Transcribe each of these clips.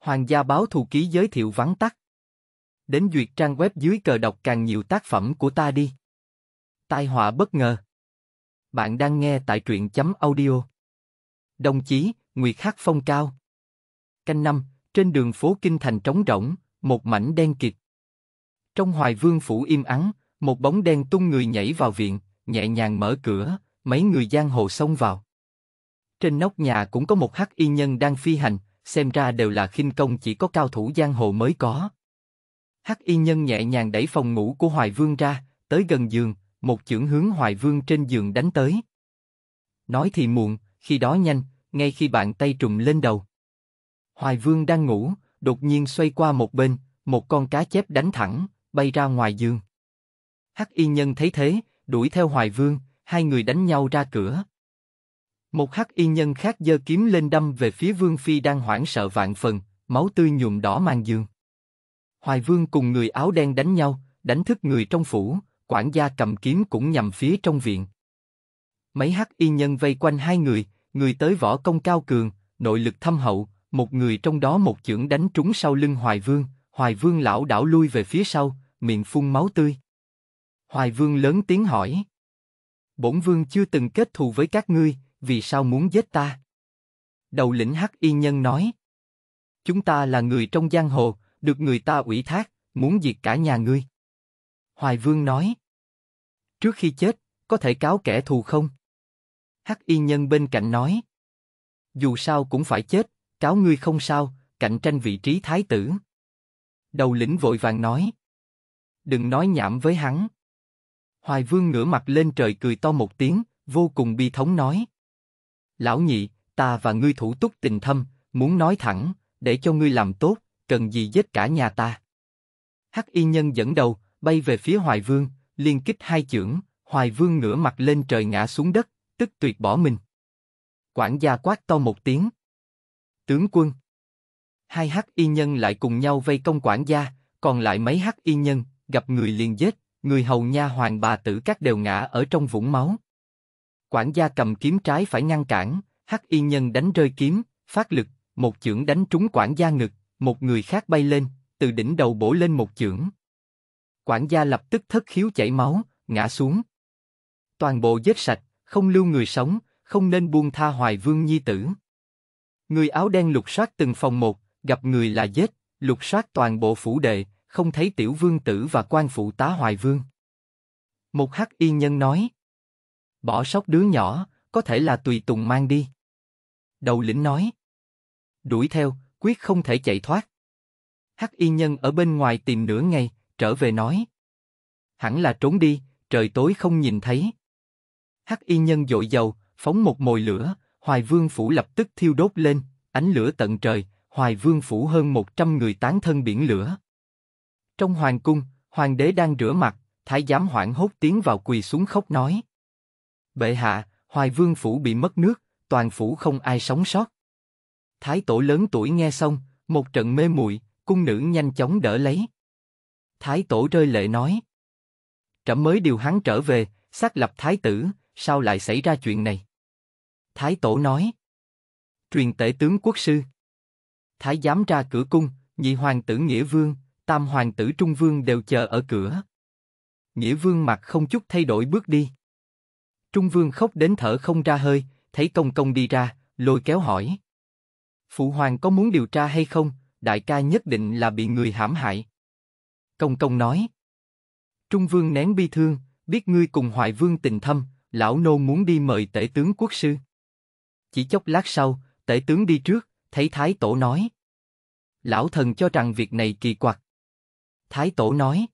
Hoàng gia báo thù ký giới thiệu vắng tắt. Đến duyệt trang web dưới cờ đọc càng nhiều tác phẩm của ta đi. Tai họa bất ngờ. Bạn đang nghe tại truyện chấm audio. Đồng chí, Nguyệt Hắc Phong Cao. Canh năm, trên đường phố Kinh Thành trống rỗng, một mảnh đen kịt. Trong hoài vương phủ im ắng, một bóng đen tung người nhảy vào viện, nhẹ nhàng mở cửa, mấy người giang hồ xông vào. Trên nóc nhà cũng có một hắc y nhân đang phi hành, xem ra đều là khinh công chỉ có cao thủ giang hồ mới có. Hắc y nhân nhẹ nhàng đẩy phòng ngủ của Hoài Vương ra, tới gần giường, một chưởng hướng Hoài Vương trên giường đánh tới. Nói thì muộn, khi đó nhanh, ngay khi bạn tay trùng lên đầu. Hoài Vương đang ngủ, đột nhiên xoay qua một bên, một con cá chép đánh thẳng, bay ra ngoài giường. Hắc y nhân thấy thế, đuổi theo Hoài Vương, hai người đánh nhau ra cửa. Một hắc y nhân khác giơ kiếm lên đâm về phía Vương Phi đang hoảng sợ vạn phần, máu tươi nhuộm đỏ màn giường. Hoài Vương cùng người áo đen đánh nhau, đánh thức người trong phủ, quản gia cầm kiếm cũng nhằm phía trong viện. Mấy hắc y nhân vây quanh hai người, người tới võ công cao cường, nội lực thâm hậu, một người trong đó một chưởng đánh trúng sau lưng Hoài Vương, Hoài Vương lão đảo lui về phía sau, miệng phun máu tươi. Hoài Vương lớn tiếng hỏi. Bổn Vương chưa từng kết thù với các ngươi, vì sao muốn giết ta? Đầu lĩnh Hắc Y Nhân nói, chúng ta là người trong giang hồ, được người ta ủy thác, muốn diệt cả nhà ngươi. Hoài Vương nói, trước khi chết, có thể cáo kẻ thù không? Hắc Y Nhân bên cạnh nói, dù sao cũng phải chết, cáo ngươi không sao, cạnh tranh vị trí thái tử. Đầu lĩnh vội vàng nói, đừng nói nhảm với hắn. Hoài Vương ngửa mặt lên trời cười to một tiếng, vô cùng bi thống nói. Lão nhị, ta và ngươi thủ túc tình thâm, muốn nói thẳng, để cho ngươi làm tốt, cần gì giết cả nhà ta. Hắc y nhân dẫn đầu, bay về phía Hoài Vương, liên kích hai chưởng, Hoài Vương ngửa mặt lên trời ngã xuống đất, tức tuyệt bỏ mình. Quản gia quát to một tiếng. Tướng quân. Hai hắc y nhân lại cùng nhau vây công quản gia, còn lại mấy hắc y nhân, gặp người liền giết, người hầu nha hoàng bà tử các đều ngã ở trong vũng máu. Quản gia cầm kiếm trái phải ngăn cản, Hắc Y Nhân đánh rơi kiếm, phát lực, một chưởng đánh trúng quản gia ngực, một người khác bay lên, từ đỉnh đầu bổ lên một chưởng. Quản gia lập tức thất khiếu chảy máu, ngã xuống. Toàn bộ giết sạch, không lưu người sống, không nên buông tha Hoài Vương Nhi tử. Người áo đen lục soát từng phòng một, gặp người là giết, lục soát toàn bộ phủ đệ, không thấy tiểu vương tử và quan phụ tá Hoài Vương. Một hắc y nhân nói. Bỏ sót đứa nhỏ, có thể là tùy tùng mang đi. Đầu lĩnh nói. Đuổi theo, quyết không thể chạy thoát. Hắc y nhân ở bên ngoài tìm nửa ngày, trở về nói. Hẳn là trốn đi, trời tối không nhìn thấy. Hắc y nhân dội dầu, phóng một mồi lửa, Hoài Vương Phủ lập tức thiêu đốt lên, ánh lửa tận trời, Hoài Vương Phủ hơn một trăm người tán thân biển lửa. Trong hoàng cung, hoàng đế đang rửa mặt, thái giám hoảng hốt tiến vào quỳ xuống khóc nói. Bệ hạ, Hoài Vương Phủ bị mất nước, toàn phủ không ai sống sót. Thái tổ lớn tuổi nghe xong, một trận mê muội, cung nữ nhanh chóng đỡ lấy. Thái tổ rơi lệ nói. Trẫm mới điều hắn trở về, xác lập thái tử, sao lại xảy ra chuyện này? Thái tổ nói. Truyền tể tướng quốc sư. Thái giám ra cửa cung, nhị hoàng tử Nghĩa Vương, tam hoàng tử Trung Vương đều chờ ở cửa. Nghĩa Vương mặt không chút thay đổi bước đi. Trung Vương khóc đến thở không ra hơi, thấy công công đi ra, lôi kéo hỏi. Phụ hoàng có muốn điều tra hay không, đại ca nhất định là bị người hãm hại. Công công nói. Trung Vương nén bi thương, biết ngươi cùng Hoài Vương tình thâm, lão nô muốn đi mời tể tướng quốc sư. Chỉ chốc lát sau, tể tướng đi trước, thấy Thái Tổ nói. Lão thần cho rằng việc này kỳ quặc. Thái Tổ nói.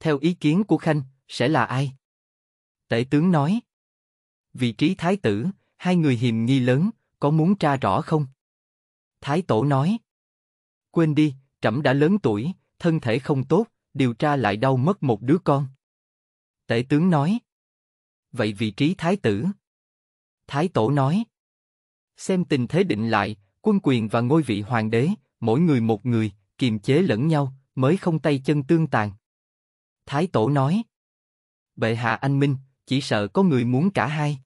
Theo ý kiến của Khanh, sẽ là ai? Tể tướng nói. Vị trí thái tử, hai người hiềm nghi lớn, có muốn tra rõ không? Thái tổ nói. Quên đi, trẫm đã lớn tuổi, thân thể không tốt, điều tra lại đau mất một đứa con. Tể tướng nói. Vậy vị trí thái tử? Thái tổ nói. Xem tình thế định lại, quân quyền và ngôi vị hoàng đế, mỗi người một người, kiềm chế lẫn nhau, mới không tay chân tương tàn. Thái tổ nói. Bệ hạ anh minh, chỉ sợ có người muốn cả hai.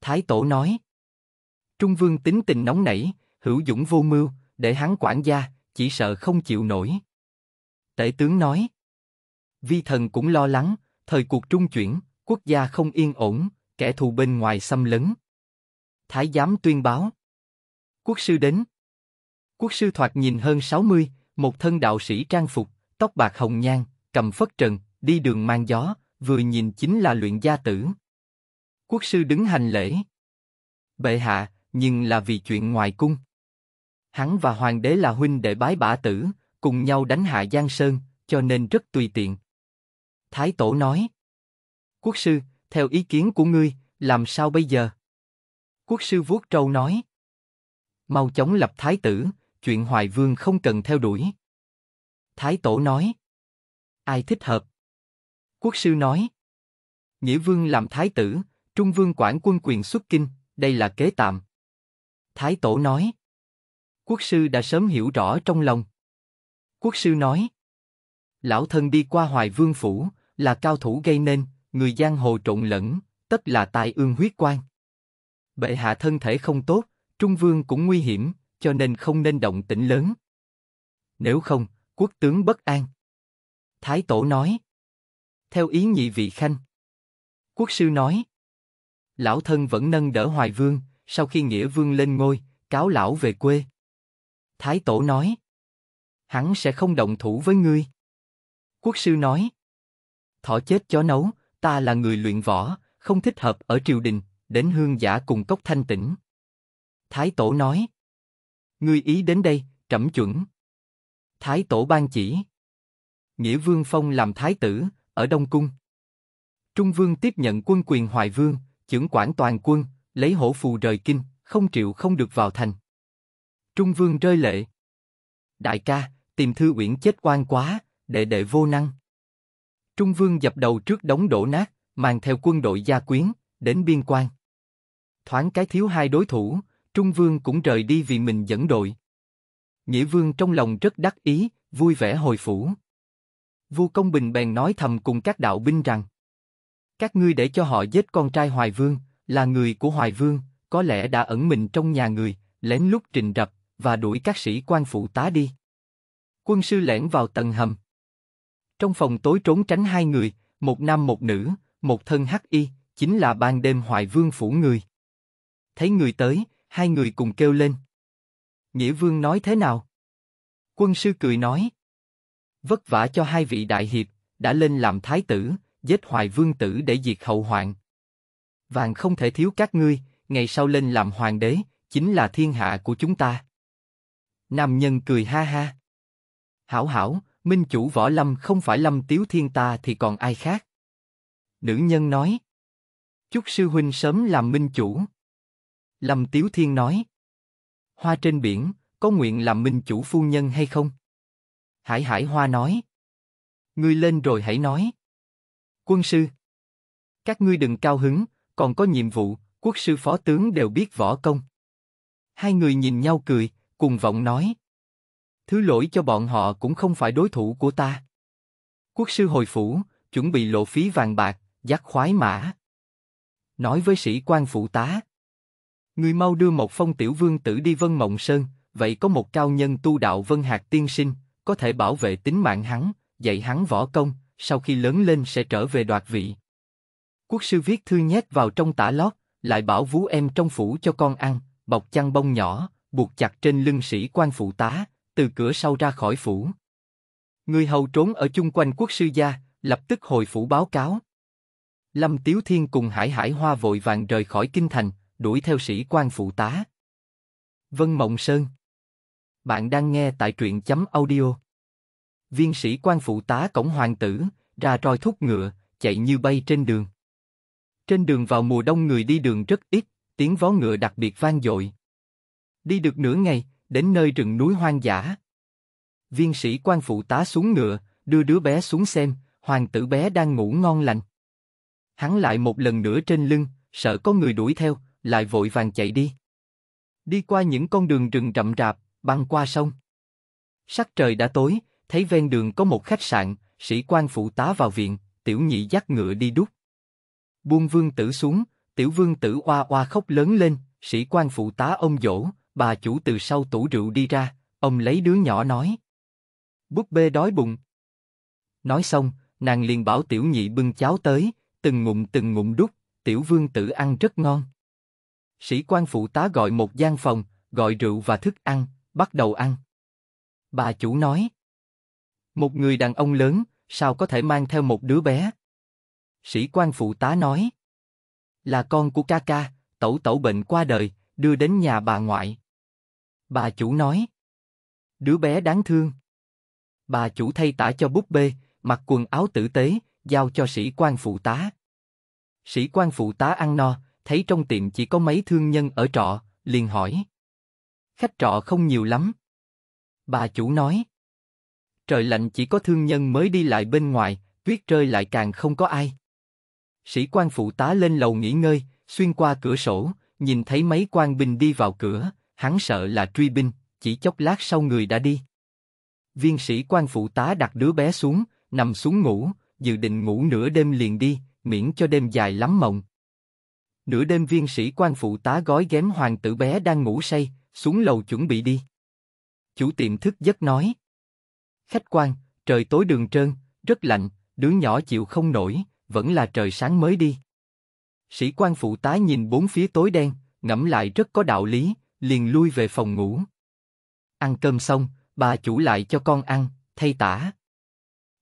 Thái tổ nói. Trung vương tính tình nóng nảy, hữu dũng vô mưu, để hắn quản gia, chỉ sợ không chịu nổi. Tể tướng nói. Vi thần cũng lo lắng, thời cuộc trung chuyển, quốc gia không yên ổn, kẻ thù bên ngoài xâm lấn. Thái giám tuyên báo. Quốc sư đến. Quốc sư thoạt nhìn hơn 60, một thân đạo sĩ trang phục, tóc bạc hồng nhan, cầm phất trần, đi đường mang gió, vừa nhìn chính là luyện gia tử. Quốc sư đứng hành lễ. Bệ hạ, nhưng là vì chuyện ngoài cung. Hắn và hoàng đế là huynh đệ bái bả tử, cùng nhau đánh hạ Giang Sơn, cho nên rất tùy tiện. Thái tổ nói. Quốc sư, theo ý kiến của ngươi, làm sao bây giờ? Quốc sư vuốt trâu nói. Mau chóng lập thái tử, chuyện hoài vương không cần theo đuổi. Thái tổ nói. Ai thích hợp, Quốc sư nói, Nghĩa vương làm thái tử, Trung vương quản quân quyền xuất kinh, đây là kế tạm. Thái tổ nói, Quốc sư đã sớm hiểu rõ trong lòng. Quốc sư nói, Lão thân đi qua hoài vương phủ, là cao thủ gây nên, người giang hồ trộn lẫn, tất là tài ương huyết quan. Bệ hạ thân thể không tốt, Trung vương cũng nguy hiểm, cho nên không nên động tĩnh lớn. Nếu không, quốc tướng bất an. Thái tổ nói theo ý nhị vị khanh. Quốc sư nói, lão thân vẫn nâng đỡ hoài vương, sau khi nghĩa vương lên ngôi, cáo lão về quê. Thái tổ nói, hắn sẽ không động thủ với ngươi. Quốc sư nói, thỏ chết chó nấu, ta là người luyện võ, không thích hợp ở triều đình, đến hương giả cùng cốc thanh tĩnh. Thái tổ nói, ngươi ý đến đây, trẫm chuẩn. Thái tổ ban chỉ, nghĩa vương phong làm thái tử, ở Đông Cung. Trung Vương tiếp nhận quân quyền Hoài Vương, trưởng quản toàn quân, lấy hổ phù rời kinh, không triệu không được vào thành. Trung Vương rơi lệ. Đại ca, tìm Thư Uyển chết oan quá, đệ đệ vô năng. Trung Vương dập đầu trước đống đổ nát, mang theo quân đội gia quyến, đến biên quan. Thoáng cái thiếu hai đối thủ, Trung Vương cũng rời đi vì mình dẫn đội. Nghĩa Vương trong lòng rất đắc ý, vui vẻ hồi phủ. Vu Công Bình bèn nói thầm cùng các đạo binh rằng Các ngươi để cho họ giết con trai Hoài Vương, là người của Hoài Vương, có lẽ đã ẩn mình trong nhà người, lén lút trình rập, và đuổi các sĩ quan phụ tá đi. Quân sư lẻn vào tầng hầm. Trong phòng tối trốn tránh hai người, một nam một nữ, một thân hắc y, chính là ban đêm Hoài Vương phủ người. Thấy người tới, hai người cùng kêu lên. Nghĩa Vương nói thế nào? Quân sư cười nói. Vất vả cho hai vị đại hiệp, đã lên làm thái tử, giết hoài vương tử để diệt hậu hoạn. Vàng không thể thiếu các ngươi, ngày sau lên làm hoàng đế, chính là thiên hạ của chúng ta. Nam nhân cười ha ha. Hảo hảo, minh chủ võ lâm không phải lâm tiếu thiên ta thì còn ai khác. Nữ nhân nói. Chúc sư huynh sớm làm minh chủ. Lâm tiếu thiên nói. Hoa trên biển, có nguyện làm minh chủ phu nhân hay không? Hải Hải Hoa nói. Ngươi lên rồi hãy nói. Quân sư. Các ngươi đừng cao hứng, còn có nhiệm vụ, quốc sư phó tướng đều biết võ công. Hai người nhìn nhau cười, cùng vọng nói. Thứ lỗi cho bọn họ cũng không phải đối thủ của ta. Quốc sư hồi phủ, chuẩn bị lộ phí vàng bạc, dắt khoái mã. Nói với sĩ quan phụ tá. Người mau đưa một phong tiểu vương tử đi Vân Mộng Sơn, vậy có một cao nhân tu đạo Vân Hạc Tiên Sinh, có thể bảo vệ tính mạng hắn, dạy hắn võ công, sau khi lớn lên sẽ trở về đoạt vị. Quốc sư viết thư nhét vào trong tả lót, lại bảo vú em trong phủ cho con ăn, bọc chăn bông nhỏ, buộc chặt trên lưng sĩ quan phụ tá, từ cửa sau ra khỏi phủ. Người hầu trốn ở chung quanh quốc sư gia, lập tức hồi phủ báo cáo. Lâm Tiếu Thiên cùng Hải Hải Hoa vội vàng rời khỏi kinh thành, đuổi theo sĩ quan phụ tá. Vân Mộng Sơn bạn đang nghe tại truyện chấm audio. Viên sĩ quan phụ tá cổng hoàng tử, ra roi thúc ngựa, chạy như bay trên đường. Trên đường vào mùa đông người đi đường rất ít, tiếng vó ngựa đặc biệt vang dội. Đi được nửa ngày, đến nơi rừng núi hoang dã. Viên sĩ quan phụ tá xuống ngựa, đưa đứa bé xuống xem, hoàng tử bé đang ngủ ngon lành. Hắn lại một lần nữa trên lưng, sợ có người đuổi theo, lại vội vàng chạy đi. Đi qua những con đường rừng rậm rạp, băng qua sông. Sắc trời đã tối, thấy ven đường có một khách sạn, sĩ quan phụ tá vào viện, tiểu nhị dắt ngựa đi đút. Buông vương tử xuống, tiểu vương tử oa oa khóc lớn lên, sĩ quan phụ tá ông dỗ, bà chủ từ sau tủ rượu đi ra, ông lấy đứa nhỏ nói. Búp bê đói bụng. Nói xong, nàng liền bảo tiểu nhị bưng cháo tới, từng ngụm từng ngụm đút, tiểu vương tử ăn rất ngon. Sĩ quan phụ tá gọi một gian phòng, gọi rượu và thức ăn, bắt đầu ăn. Bà chủ nói. Một người đàn ông lớn, sao có thể mang theo một đứa bé? Sĩ quan phụ tá nói. Là con của ca ca, tẩu tẩu bệnh qua đời, đưa đến nhà bà ngoại. Bà chủ nói. Đứa bé đáng thương. Bà chủ thay tả cho búp bê, mặc quần áo tử tế, giao cho sĩ quan phụ tá. Sĩ quan phụ tá ăn no, thấy trong tiệm chỉ có mấy thương nhân ở trọ, liền hỏi khách trọ không nhiều lắm. Bà chủ nói. Trời lạnh chỉ có thương nhân mới đi lại bên ngoài, tuyết rơi lại càng không có ai. Sĩ quan phụ tá lên lầu nghỉ ngơi, xuyên qua cửa sổ, nhìn thấy mấy quan binh đi vào cửa, hắn sợ là truy binh, chỉ chốc lát sau người đã đi. Viên sĩ quan phụ tá đặt đứa bé xuống, nằm xuống ngủ, dự định ngủ nửa đêm liền đi, miễn cho đêm dài lắm mộng. Nửa đêm viên sĩ quan phụ tá gói ghém hoàng tử bé đang ngủ say, xuống lầu chuẩn bị đi. Chủ tiệm thức giấc nói. Khách quan, trời tối đường trơn, rất lạnh, đứa nhỏ chịu không nổi, vẫn là trời sáng mới đi. Sĩ quan phụ tá nhìn bốn phía tối đen, ngẫm lại rất có đạo lý, liền lui về phòng ngủ. Ăn cơm xong, bà chủ lại cho con ăn, thay tả.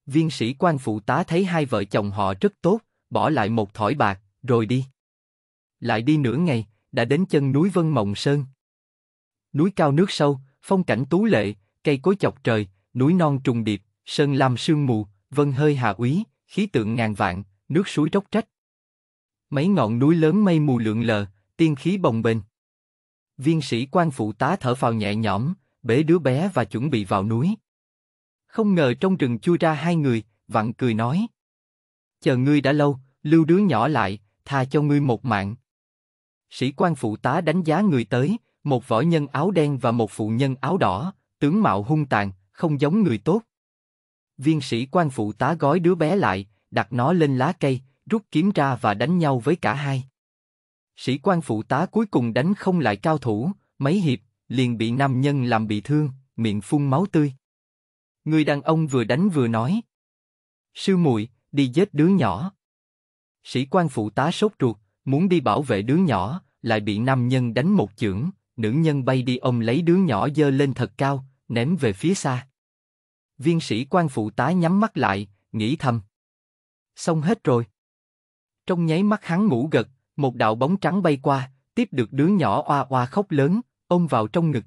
Viên sĩ quan phụ tá thấy hai vợ chồng họ rất tốt, bỏ lại một thỏi bạc, rồi đi. Lại đi nửa ngày, đã đến chân núi Vân Mộng Sơn núi cao nước sâu, phong cảnh tú lệ, cây cối chọc trời, núi non trùng điệp, sơn lam sương mù, vân hơi hà úy, khí tượng ngàn vạn, nước suối róc rách. Mấy ngọn núi lớn mây mù lượn lờ, tiên khí bồng bềnh. Viên sĩ quan phụ tá thở phào nhẹ nhõm, bế đứa bé và chuẩn bị vào núi. Không ngờ trong rừng chui ra hai người, vặn cười nói. Chờ ngươi đã lâu, lưu đứa nhỏ lại, tha cho ngươi một mạng. Sĩ quan phụ tá đánh giá người tới, một võ nhân áo đen và một phụ nhân áo đỏ, tướng mạo hung tàn, không giống người tốt. Viên sĩ quan phụ tá gói đứa bé lại, đặt nó lên lá cây, rút kiếm ra và đánh nhau với cả hai. Sĩ quan phụ tá cuối cùng đánh không lại cao thủ, mấy hiệp, liền bị nam nhân làm bị thương, miệng phun máu tươi. Người đàn ông vừa đánh vừa nói. Sư muội đi giết đứa nhỏ. Sĩ quan phụ tá sốt ruột, muốn đi bảo vệ đứa nhỏ, lại bị nam nhân đánh một chưởng, nữ nhân bay đi ông lấy đứa nhỏ dơ lên thật cao, ném về phía xa. Viên sĩ quan phụ tá nhắm mắt lại, nghĩ thầm. Xong hết rồi. Trong nháy mắt hắn ngủ gật, một đạo bóng trắng bay qua, tiếp được đứa nhỏ oa oa khóc lớn, ôm vào trong ngực.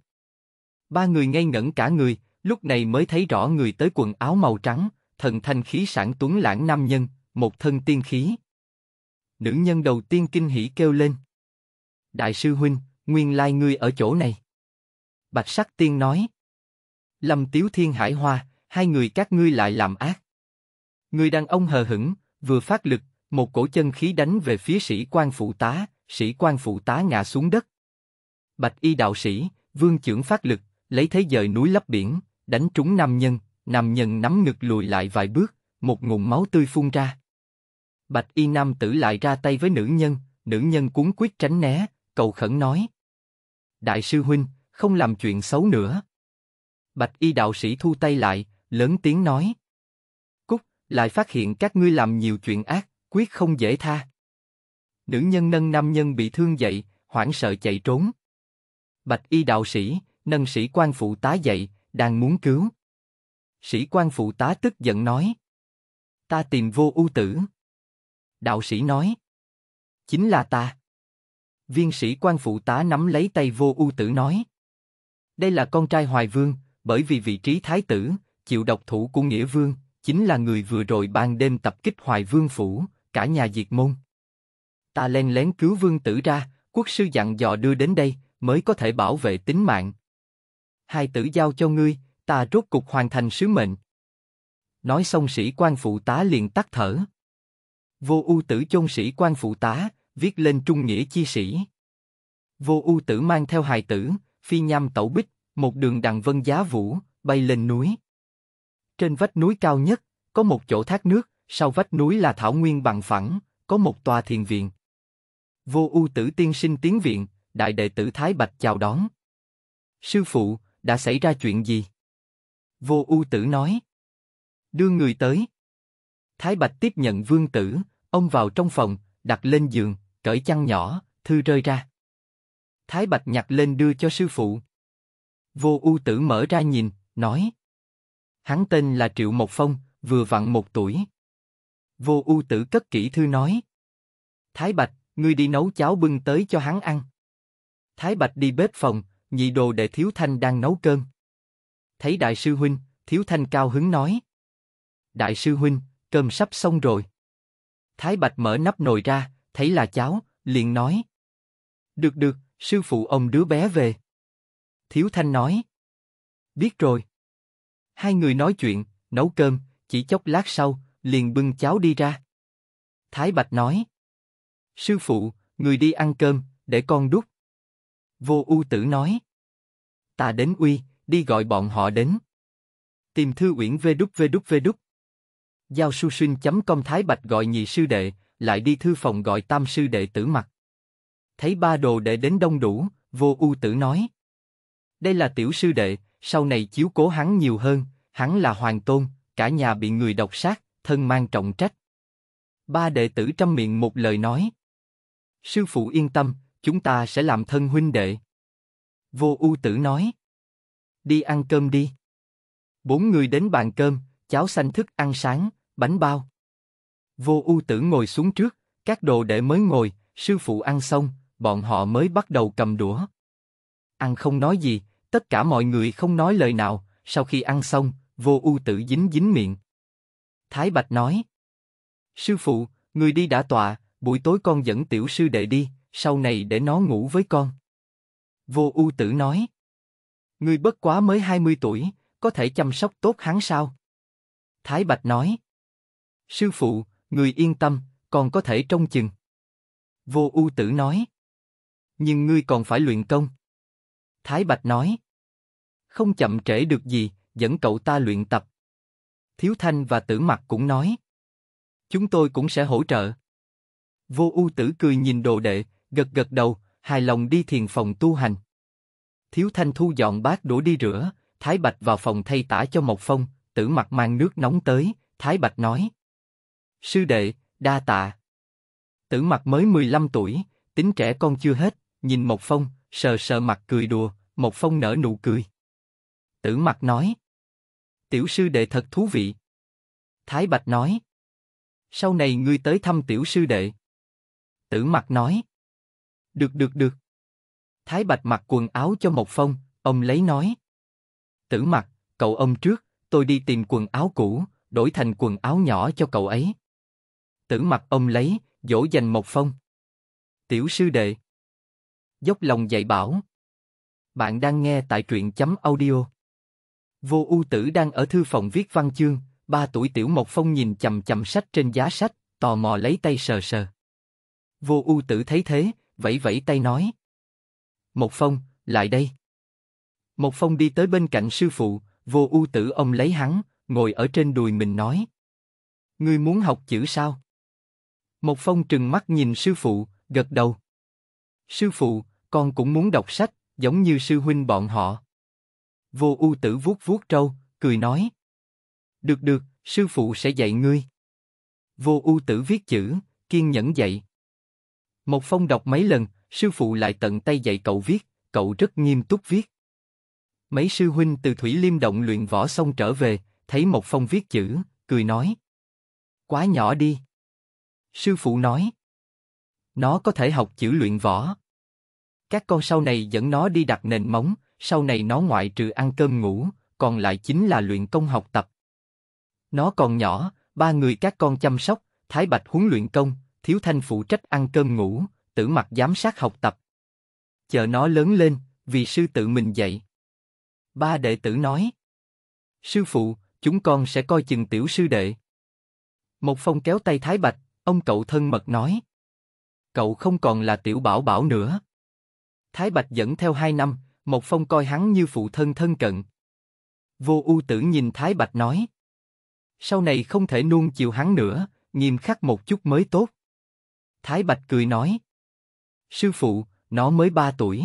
Ba người ngây ngẩn cả người, lúc này mới thấy rõ người tới quần áo màu trắng, thần thanh khí sản tuấn lãng nam nhân, một thân tiên khí. Nữ nhân đầu tiên kinh hỉ kêu lên. Đại sư huynh, nguyên lai ngươi ở chỗ này. Bạch sắc tiên nói. Lâm Tiếu Thiên Hải Hoa, hai người các ngươi lại làm ác. Người đàn ông hờ hững, vừa phát lực, một cổ chân khí đánh về phía sĩ quan phụ tá, sĩ quan phụ tá ngã xuống đất. Bạch y đạo sĩ, vương trưởng phát lực, lấy thế dời núi lấp biển, đánh trúng nam nhân, nam nhân nắm ngực lùi lại vài bước, một ngụm máu tươi phun ra. Bạch y nam tử lại ra tay với nữ nhân, nữ nhân cuốn quyết tránh né, cầu khẩn nói đại sư huynh, không làm chuyện xấu nữa. Bạch y đạo sĩ thu tay lại, lớn tiếng nói. Cúc, lại phát hiện các ngươi làm nhiều chuyện ác, quyết không dễ tha. Nữ nhân nâng nam nhân bị thương dậy, hoảng sợ chạy trốn. Bạch y đạo sĩ, nâng sĩ quan phụ tá dậy, đang muốn cứu. Sĩ quan phụ tá tức giận nói. Ta tìm vô ưu tử. Đạo sĩ nói. Chính là ta. Viên sĩ quan phụ tá nắm lấy tay vô ưu tử nói. Đây là con trai Hoài Vương, bởi vì vị trí thái tử, chịu độc thủ của Nghĩa Vương, chính là người vừa rồi ban đêm tập kích Hoài Vương Phủ, cả nhà diệt môn. Ta len lén cứu Vương tử ra, quốc sư dặn dò đưa đến đây, mới có thể bảo vệ tính mạng. Hai tử giao cho ngươi, ta rốt cục hoàn thành sứ mệnh. Nói xong sĩ quan phụ tá liền tắt thở. Vô ưu tử chôn sĩ quan phụ tá, viết lên trung nghĩa chi sĩ. Vô ưu tử mang theo hài tử, phi nham tẩu bích, một đường đằng vân giá vũ, bay lên núi. Trên vách núi cao nhất, có một chỗ thác nước, sau vách núi là thảo nguyên bằng phẳng, có một tòa thiền viện. Vô ưu tử tiên sinh tiến viện, đại đệ tử Thái Bạch chào đón. Sư phụ, đã xảy ra chuyện gì? Vô ưu tử nói. Đưa người tới. Thái Bạch tiếp nhận vương tử, ông vào trong phòng, đặt lên giường, cởi chăn nhỏ, thư rơi ra. Thái Bạch nhặt lên đưa cho sư phụ. Vô u tử mở ra nhìn, nói. Hắn tên là Triệu Mộc Phong, vừa vặn một tuổi. Vô u tử cất kỹ thư nói. Thái Bạch, ngươi đi nấu cháo bưng tới cho hắn ăn. Thái Bạch đi bếp phòng, nhị đồ để Thiếu Thanh đang nấu cơm. Thấy đại sư huynh, Thiếu Thanh cao hứng nói. Đại sư huynh, cơm sắp xong rồi. Thái Bạch mở nắp nồi ra, thấy là cháu, liền nói. Được được, sư phụ ông đứa bé về. Thiếu Thanh nói. Biết rồi. Hai người nói chuyện, nấu cơm, chỉ chốc lát sau, liền bưng cháu đi ra. Thái Bạch nói. Sư phụ, người đi ăn cơm, để con đút. Vô u tử nói. Ta đến uy, đi gọi bọn họ đến. Tìm thư uyển vê đút vê đút vê đút. Giao su xuyên chấm công Thái Bạch gọi nhị sư đệ, lại đi thư phòng gọi tam sư đệ tử mặt. Thấy ba đồ đệ đến đông đủ, vô u tử nói. Đây là tiểu sư đệ, sau này chiếu cố hắn nhiều hơn, hắn là hoàng tôn, cả nhà bị người độc sát, thân mang trọng trách. Ba đệ tử trăm miệng một lời nói. Sư phụ yên tâm, chúng ta sẽ làm thân huynh đệ. Vô u tử nói. Đi ăn cơm đi. Bốn người đến bàn cơm, cháo xanh thức ăn sáng, bánh bao. Vô ưu tử ngồi xuống trước, các đồ đệ mới ngồi, sư phụ ăn xong, bọn họ mới bắt đầu cầm đũa. Ăn không nói gì, tất cả mọi người không nói lời nào, sau khi ăn xong, vô ưu tử dính dính miệng. Thái Bạch nói, Sư phụ, người đi đã tọa, buổi tối con dẫn tiểu sư đệ đi, sau này để nó ngủ với con. Vô ưu tử nói, Người bất quá mới 20 tuổi, có thể chăm sóc tốt hắn sao? Thái Bạch nói, Sư phụ, người yên tâm, còn có thể trông chừng. Vô U tử nói. Nhưng ngươi còn phải luyện công. Thái Bạch nói. Không chậm trễ được gì, dẫn cậu ta luyện tập. Thiếu Thanh và Tử Mặc cũng nói. Chúng tôi cũng sẽ hỗ trợ. Vô U tử cười nhìn đồ đệ, gật gật đầu, hài lòng đi thiền phòng tu hành. Thiếu Thanh thu dọn bát đổ đi rửa, Thái Bạch vào phòng thay tả cho Mộc Phong, Tử Mặc mang nước nóng tới, Thái Bạch nói. Sư đệ, đa tạ. Tử mặt mới 15 tuổi, tính trẻ con chưa hết, nhìn Mộc Phong, sờ sờ mặt cười đùa, Mộc Phong nở nụ cười. Tử mặt nói. Tiểu sư đệ thật thú vị. Thái Bạch nói. Sau này ngươi tới thăm tiểu sư đệ. Tử mặt nói. Được được được. Thái Bạch mặc quần áo cho Mộc Phong, ông lấy nói. Tử mặt, cậu ông trước, tôi đi tìm quần áo cũ, đổi thành quần áo nhỏ cho cậu ấy. Tử mặt ôm lấy, dỗ dành một Phong. Tiểu sư đệ. Dốc lòng dạy bảo. Bạn đang nghe tại truyện chấm audio. Vô ưu tử đang ở thư phòng viết văn chương, ba tuổi tiểu Mộc Phong nhìn chầm chầm sách trên giá sách, tò mò lấy tay sờ sờ. Vô ưu tử thấy thế, vẫy vẫy tay nói. Mộc Phong, lại đây. Mộc Phong đi tới bên cạnh sư phụ, vô ưu tử ôm lấy hắn, ngồi ở trên đùi mình nói. Ngươi muốn học chữ sao? Một Phong trừng mắt nhìn sư phụ, gật đầu. Sư phụ, con cũng muốn đọc sách, giống như sư huynh bọn họ. Vô U Tử vuốt vuốt trâu, cười nói. Được được, sư phụ sẽ dạy ngươi. Vô U Tử viết chữ, kiên nhẫn dạy. Một Phong đọc mấy lần, sư phụ lại tận tay dạy cậu viết, cậu rất nghiêm túc viết. Mấy sư huynh từ Thủy Liêm Động luyện võ xong trở về, thấy Một Phong viết chữ, cười nói. Quá nhỏ đi. Sư phụ nói. Nó có thể học chữ luyện võ. Các con sau này dẫn nó đi đặt nền móng, sau này nó ngoại trừ ăn cơm ngủ, còn lại chính là luyện công học tập. Nó còn nhỏ, ba người các con chăm sóc, Thái Bạch huấn luyện công, Thiếu Thanh phụ trách ăn cơm ngủ, Tử Mặc giám sát học tập. Chờ nó lớn lên, vì sư tự mình dạy. Ba đệ tử nói. Sư phụ, chúng con sẽ coi chừng tiểu sư đệ. Một phong kéo tay Thái Bạch, Ông cậu thân mật nói. Cậu không còn là tiểu bảo bảo nữa. Thái Bạch dẫn theo hai năm, Mộc Phong coi hắn như phụ thân thân cận. Vô ưu tử nhìn Thái Bạch nói. Sau này không thể nuông chiều hắn nữa, nghiêm khắc một chút mới tốt. Thái Bạch cười nói. Sư phụ, nó mới ba tuổi.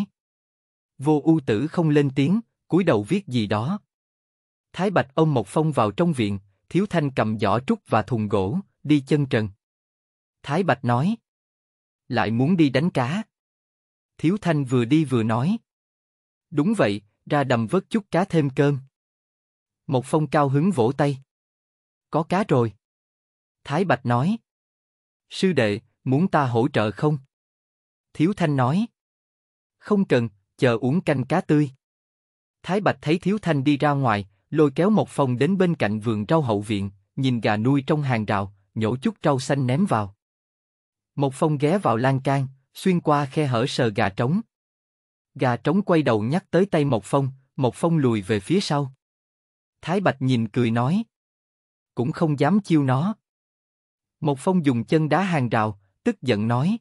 Vô ưu tử không lên tiếng, cúi đầu viết gì đó. Thái Bạch ôm Mộc Phong vào trong viện, Thiếu Thanh cầm giỏ trúc và thùng gỗ, đi chân trần. Thái Bạch nói. Lại muốn đi đánh cá. Thiếu Thanh vừa đi vừa nói. Đúng vậy, ra đầm vớt chút cá thêm cơm. Một phong cao hứng vỗ tay. Có cá rồi. Thái Bạch nói. Sư đệ, muốn ta hỗ trợ không? Thiếu Thanh nói. Không cần, chờ uống canh cá tươi. Thái Bạch thấy Thiếu Thanh đi ra ngoài, lôi kéo một phong đến bên cạnh vườn rau hậu viện, nhìn gà nuôi trong hàng rào, nhổ chút rau xanh ném vào. Một phong ghé vào lan can, xuyên qua khe hở sờ gà trống. Gà trống quay đầu nhắc tới tay một Phong, một Phong lùi về phía sau. Thái Bạch nhìn cười nói. Cũng không dám chiêu nó. một Phong dùng chân đá hàng rào, tức giận nói.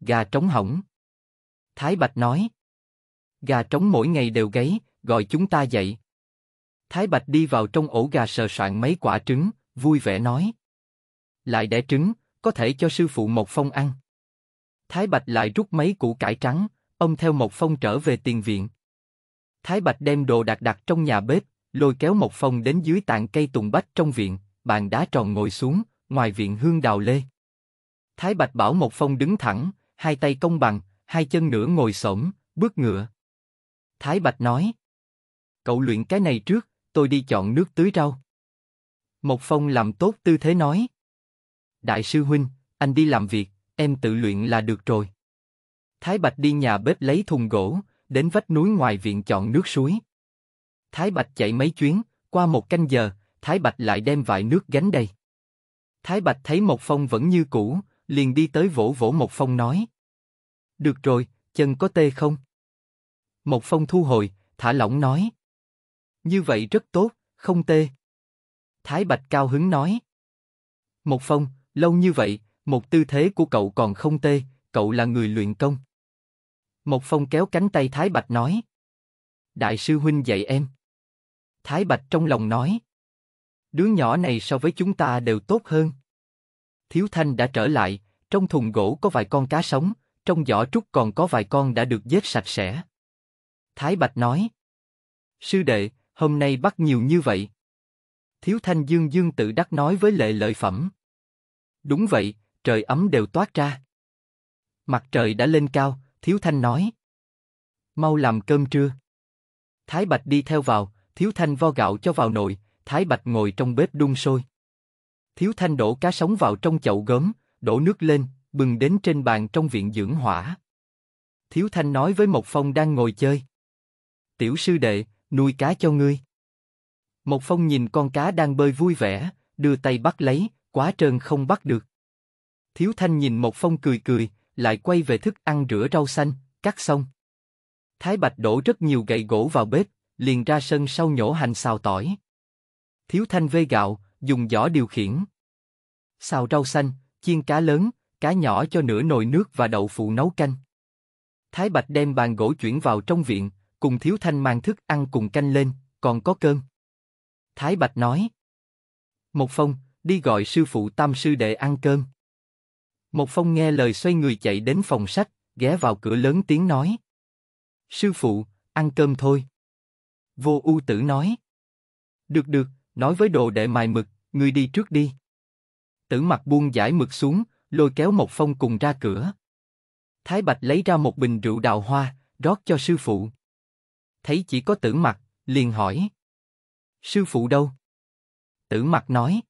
Gà trống hỏng. Thái Bạch nói. Gà trống mỗi ngày đều gáy, gọi chúng ta dậy. Thái Bạch đi vào trong ổ gà sờ soạn mấy quả trứng, vui vẻ nói. Lại đẻ trứng, có thể cho sư phụ một Phong ăn. Thái Bạch lại rút mấy củ cải trắng, ông theo một Phong trở về tiền viện. Thái Bạch đem đồ đặt đặt trong nhà bếp, lôi kéo một Phong đến dưới tàn cây tùng bách trong viện, bàn đá tròn ngồi xuống, ngoài viện hương đào lê. Thái Bạch bảo một Phong đứng thẳng, hai tay công bằng, hai chân nửa ngồi xổm, bước ngựa. Thái Bạch nói, cậu luyện cái này trước, tôi đi chọn nước tưới rau. Một Phong làm tốt tư thế nói. Đại sư huynh, anh đi làm việc, em tự luyện là được rồi. Thái Bạch đi nhà bếp lấy thùng gỗ, đến vách núi ngoài viện chọn nước suối. Thái Bạch chạy mấy chuyến, qua một canh giờ, Thái Bạch lại đem vại nước gánh đầy. Thái Bạch thấy Mộc Phong vẫn như cũ, liền đi tới vỗ vỗ Mộc Phong nói. Được rồi, chân có tê không? Mộc Phong thu hồi, thả lỏng nói. Như vậy rất tốt, không tê. Thái Bạch cao hứng nói. Mộc Phong, Lâu như vậy, một tư thế của cậu còn không tê, cậu là người luyện công. Một phong kéo cánh tay Thái Bạch nói. Đại sư huynh dạy em. Thái Bạch trong lòng nói. Đứa nhỏ này so với chúng ta đều tốt hơn. Thiếu Thanh đã trở lại, trong thùng gỗ có vài con cá sống, trong giỏ trúc còn có vài con đã được giết sạch sẽ. Thái Bạch nói. Sư đệ, hôm nay bắt nhiều như vậy. Thiếu Thanh Dương Dương tự đắc nói với lệ lợi phẩm. Đúng vậy, trời ấm đều toát ra. Mặt trời đã lên cao, Thiếu Thanh nói. Mau làm cơm trưa. Thái Bạch đi theo vào, Thiếu Thanh vo gạo cho vào nồi, Thái Bạch ngồi trong bếp đun sôi. Thiếu Thanh đổ cá sống vào trong chậu gốm, đổ nước lên, bừng đến trên bàn trong viện dưỡng hỏa. Thiếu Thanh nói với Mộc Phong đang ngồi chơi. Tiểu sư đệ, nuôi cá cho ngươi. Mộc Phong nhìn con cá đang bơi vui vẻ, đưa tay bắt lấy, quá trơn không bắt được. Thiếu Thanh nhìn Mộc Phong cười cười, lại quay về thức ăn rửa rau xanh, cắt xong. Thái Bạch đổ rất nhiều gậy gỗ vào bếp, liền ra sân sau nhổ hành xào tỏi. Thiếu Thanh vê gạo, dùng giỏ điều khiển. Xào rau xanh, chiên cá lớn, cá nhỏ cho nửa nồi nước và đậu phụ nấu canh. Thái Bạch đem bàn gỗ chuyển vào trong viện, cùng Thiếu Thanh mang thức ăn cùng canh lên, còn có cơm. Thái Bạch nói. Một phong, đi gọi sư phụ tam sư đệ ăn cơm. Một phong nghe lời xoay người chạy đến phòng sách, ghé vào cửa lớn tiếng nói. Sư phụ, ăn cơm thôi. Vô ưu tử nói. Được được, nói với đồ đệ mài mực, người đi trước đi. Tử mặt buông giải mực xuống, lôi kéo một phong cùng ra cửa. Thái Bạch lấy ra một bình rượu đào hoa, rót cho sư phụ. Thấy chỉ có tử mặt, liền hỏi. Sư phụ đâu? Tử mặt nói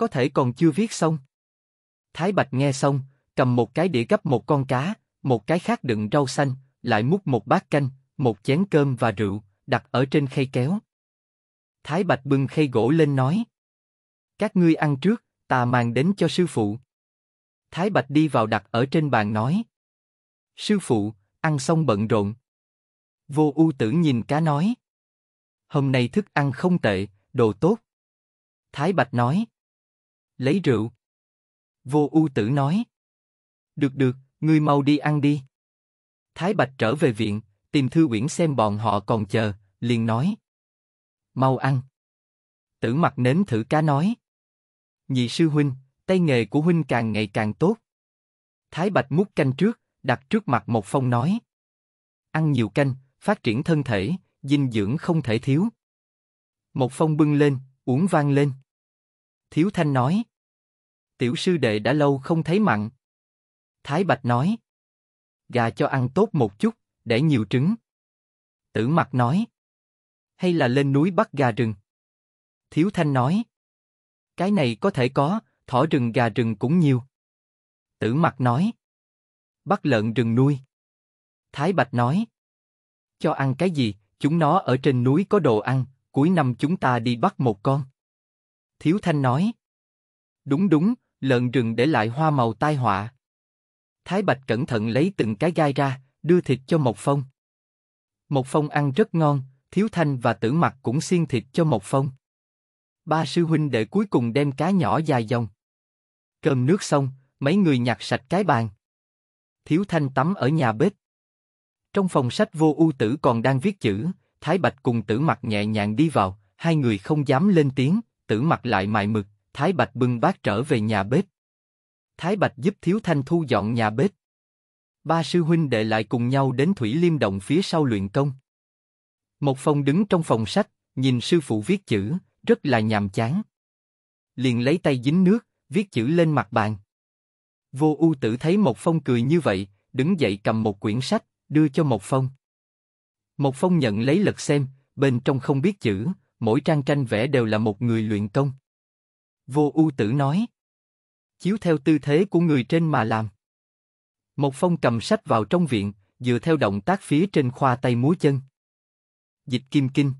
có thể còn chưa viết xong. Thái Bạch nghe xong, cầm một cái đĩa gấp một con cá, một cái khác đựng rau xanh, lại múc một bát canh, một chén cơm và rượu, đặt ở trên khay kéo. Thái Bạch bưng khay gỗ lên nói. Các ngươi ăn trước, ta mang đến cho sư phụ. Thái Bạch đi vào đặt ở trên bàn nói. Sư phụ, ăn xong bận rộn. Vô U tử nhìn cá nói. Hôm nay thức ăn không tệ, đồ tốt. Thái Bạch nói lấy rượu. Vô u tử nói. Được được, ngươi mau đi ăn đi. Thái Bạch trở về viện, tìm thư quyển xem bọn họ còn chờ, liền nói. Mau ăn. Tử mặt nếm thử cá nói. Nhị sư huynh, tay nghề của huynh càng ngày càng tốt. Thái Bạch múc canh trước, đặt trước mặt một phong nói. Ăn nhiều canh, phát triển thân thể, dinh dưỡng không thể thiếu. Một phong bưng lên, uống vang lên. Thiếu Thanh nói tiểu sư đệ đã lâu không thấy mặn. Thái Bạch nói, gà cho ăn tốt một chút, để nhiều trứng. Tử Mặc nói, hay là lên núi bắt gà rừng. Thiếu Thanh nói, cái này có thể có, thỏ rừng gà rừng cũng nhiều. Tử Mặc nói, bắt lợn rừng nuôi. Thái Bạch nói, cho ăn cái gì, chúng nó ở trên núi có đồ ăn, cuối năm chúng ta đi bắt một con. Thiếu Thanh nói, đúng đúng, lợn rừng để lại hoa màu tai họa. Thái Bạch cẩn thận lấy từng cái gai ra, đưa thịt cho Mộc Phong. Mộc Phong ăn rất ngon, Thiếu Thanh và Tử Mặc cũng xiên thịt cho Mộc Phong. Ba sư huynh đệ cuối cùng đem cá nhỏ dài dòng. Cơm nước xong, mấy người nhặt sạch cái bàn. Thiếu Thanh tắm ở nhà bếp. Trong phòng sách vô ưu tử còn đang viết chữ, Thái Bạch cùng Tử Mặc nhẹ nhàng đi vào, hai người không dám lên tiếng, Tử Mặc lại mài mực, Thái Bạch bưng bát trở về nhà bếp. Thái Bạch giúp Thiếu Thanh thu dọn nhà bếp. Ba sư huynh đệ lại cùng nhau đến Thủy Liêm Động phía sau luyện công. Một phong đứng trong phòng sách, nhìn sư phụ viết chữ, rất là nhàm chán. Liền lấy tay dính nước, viết chữ lên mặt bàn. Vô U tử thấy một phong cười như vậy, đứng dậy cầm một quyển sách, đưa cho một phong. Một phong nhận lấy lật xem, bên trong không biết chữ, mỗi trang tranh vẽ đều là một người luyện công. Vô U tử nói. Chiếu theo tư thế của người trên mà làm. Một phong cầm sách vào trong viện, dựa theo động tác phía trên khoa tay múa chân. Dịch Kim Kinh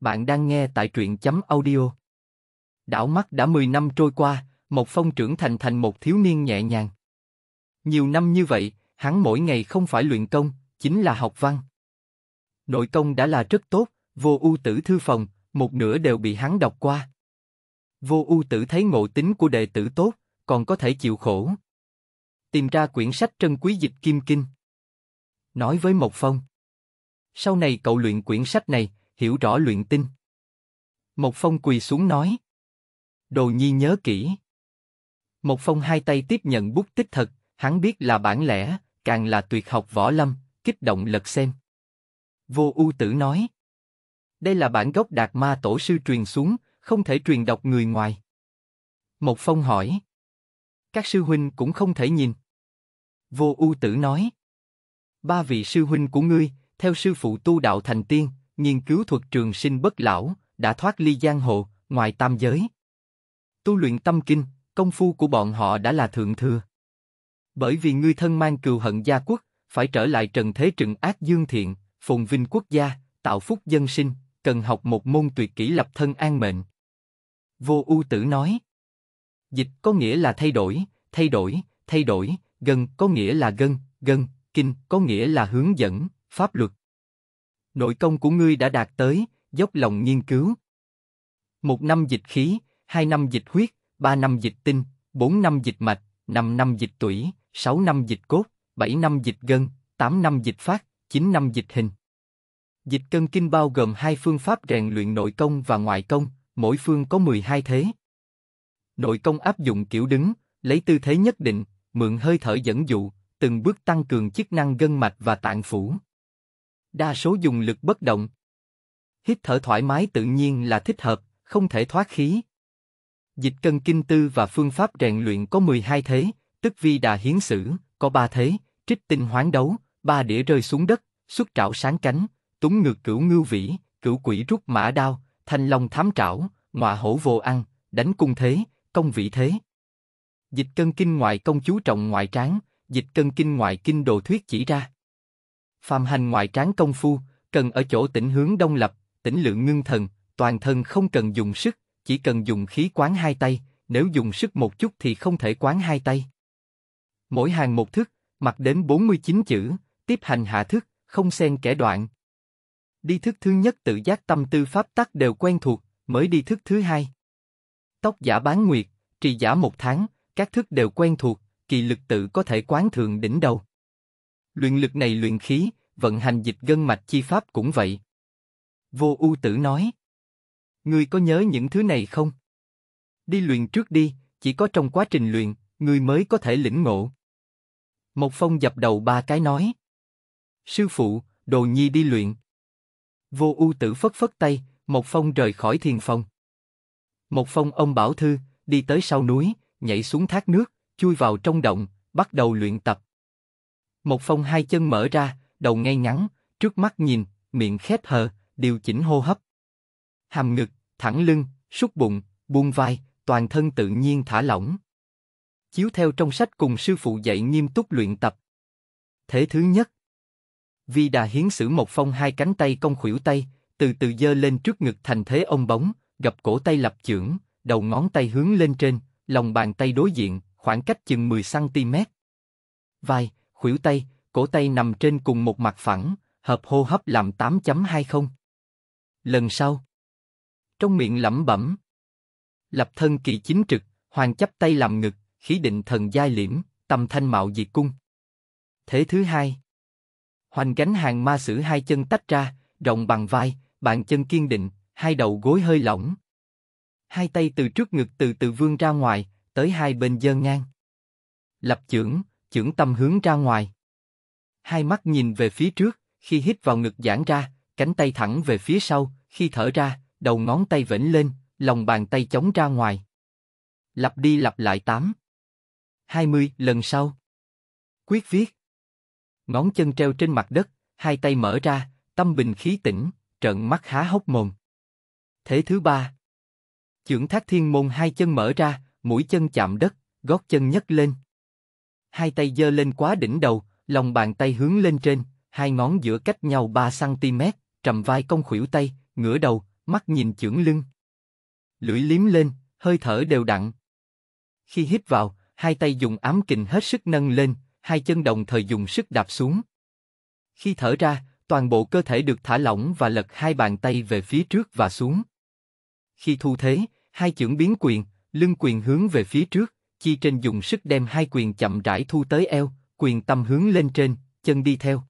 Bạn đang nghe tại truyện chấm audio. Đảo mắt đã 10 năm trôi qua, một phong trưởng thành thành một thiếu niên nhẹ nhàng. Nhiều năm như vậy, hắn mỗi ngày không phải luyện công, chính là học văn. Nội công đã là rất tốt, vô ưu tử thư phòng, một nửa đều bị hắn đọc qua. Vô ưu tử thấy ngộ tính của đệ tử tốt, còn có thể chịu khổ. Tìm ra quyển sách trân quý dịch kim kinh. Nói với Mộc Phong. Sau này cậu luyện quyển sách này, hiểu rõ luyện tinh. Mộc Phong quỳ xuống nói. Đồ nhi nhớ kỹ. Mộc Phong hai tay tiếp nhận bút tích thật, hắn biết là bản lẽ, càng là tuyệt học võ lâm, kích động lật xem. Vô ưu tử nói. Đây là bản gốc Đạt Ma Tổ Sư truyền xuống, không thể truyền đọc người ngoài. Một Phong hỏi. Các sư huynh cũng không thể nhìn. Vô U tử nói. Ba vị sư huynh của ngươi, theo sư phụ tu đạo thành tiên, nghiên cứu thuật trường sinh bất lão, đã thoát ly giang hồ, ngoài tam giới. Tu luyện tâm kinh, công phu của bọn họ đã là thượng thừa. Bởi vì ngươi thân mang cừu hận gia quốc, phải trở lại trần thế trừng ác dương thiện, phồn vinh quốc gia, tạo phúc dân sinh, cần học một môn tuyệt kỹ lập thân an mệnh. Vô U tử nói. Dịch có nghĩa là thay đổi, thay đổi, thay đổi, gần có nghĩa là gân, gân, kinh có nghĩa là hướng dẫn, pháp luật. Nội công của ngươi đã đạt tới, dốc lòng nghiên cứu. Một năm dịch khí, hai năm dịch huyết, ba năm dịch tinh, bốn năm dịch mạch, năm năm dịch tủy, sáu năm dịch cốt, bảy năm dịch gân, tám năm dịch phát, chín năm dịch hình. Dịch cân kinh bao gồm hai phương pháp rèn luyện nội công và ngoại công, mỗi phương có 12 thế. Nội công áp dụng kiểu đứng, lấy tư thế nhất định, mượn hơi thở dẫn dụ, từng bước tăng cường chức năng gân mạch và tạng phủ. Đa số dùng lực bất động. Hít thở thoải mái tự nhiên là thích hợp, không thể thoát khí. Dịch cân kinh tư và phương pháp rèn luyện có 12 thế, tức vi đà hiến sử, có 3 thế, trích tinh hoán đấu, ba đĩa rơi xuống đất, xuất trảo sáng cánh, túng ngược cửu ngưu vĩ, cửu quỷ rút mã đao, thanh long thám trảo, ngọa hổ vô ăn, đánh cung thế, công vị thế. Dịch cân kinh ngoại công chú trọng ngoại tráng, dịch cân kinh ngoại kinh đồ thuyết chỉ ra. Phạm hành ngoại tráng công phu, cần ở chỗ tỉnh hướng đông lập, tỉnh lượng ngưng thần, toàn thân không cần dùng sức, chỉ cần dùng khí quán hai tay, nếu dùng sức một chút thì không thể quán hai tay. Mỗi hàng một thức, mặc đến 49 chữ, tiếp hành hạ thức, không xen kẻ đoạn đi thức thứ nhất tự giác tâm tư pháp tắc đều quen thuộc, mới đi thức thứ hai. Tóc giả bán nguyệt, trì giả một tháng, các thức đều quen thuộc, kỳ lực tự có thể quán thường đỉnh đầu. Luyện lực này luyện khí, vận hành dịch gân mạch chi pháp cũng vậy. Vô ưu tử nói. Ngươi có nhớ những thứ này không? Đi luyện trước đi, chỉ có trong quá trình luyện, ngươi mới có thể lĩnh ngộ. Một phong dập đầu ba cái nói. Sư phụ, đồ nhi đi luyện. Vô ưu tử phất phất tay, Mộc Phong rời khỏi thiền phòng. Mộc Phong ông Bảo Thư, đi tới sau núi, nhảy xuống thác nước, chui vào trong động, bắt đầu luyện tập. Mộc Phong hai chân mở ra, đầu ngay ngắn, trước mắt nhìn, miệng khép hờ, điều chỉnh hô hấp. Hàm ngực, thẳng lưng, sút bụng, buông vai, toàn thân tự nhiên thả lỏng. Chiếu theo trong sách cùng sư phụ dạy nghiêm túc luyện tập. Thế thứ nhất, Vi Đà hiến sử một phong hai cánh tay cong khuỷu tay, từ từ dơ lên trước ngực thành thế ông bóng, gập cổ tay lập chưởng, đầu ngón tay hướng lên trên, lòng bàn tay đối diện, khoảng cách chừng 10cm. Vai, khuỷu tay, cổ tay nằm trên cùng một mặt phẳng, hợp hô hấp làm 8.20. Lần sau, trong miệng lẩm bẩm, lập thân kỳ chính trực, hoàng chấp tay làm ngực, khí định thần giai liễm, tâm thanh mạo diệt cung. Thế thứ hai, Hoành gánh hàng ma sử hai chân tách ra, rộng bằng vai, bàn chân kiên định, hai đầu gối hơi lỏng. Hai tay từ trước ngực từ từ vươn ra ngoài, tới hai bên dơ ngang. Lập chưởng, chưởng tâm hướng ra ngoài. Hai mắt nhìn về phía trước, khi hít vào ngực giãn ra, cánh tay thẳng về phía sau, khi thở ra, đầu ngón tay vểnh lên, lòng bàn tay chống ra ngoài. Lặp đi lặp lại tám, hai mươi lần sau. Quyết viết ngón chân treo trên mặt đất, hai tay mở ra, tâm bình khí tĩnh, trợn mắt há hốc mồm. Thế thứ ba. Chưởng thác thiên môn hai chân mở ra, mũi chân chạm đất, gót chân nhấc lên. Hai tay giơ lên quá đỉnh đầu, lòng bàn tay hướng lên trên, hai ngón giữa cách nhau 3cm, trầm vai cong khuỷu tay, ngửa đầu, mắt nhìn chưởng lưng. Lưỡi liếm lên, hơi thở đều đặn. Khi hít vào, hai tay dùng ám kình hết sức nâng lên, hai chân đồng thời dùng sức đạp xuống. Khi thở ra, toàn bộ cơ thể được thả lỏng và lật hai bàn tay về phía trước và xuống. Khi thu thế, hai chưởng biến quyền, lưng quyền hướng về phía trước, chi trên dùng sức đem hai quyền chậm rãi thu tới eo, quyền tâm hướng lên trên, chân đi theo.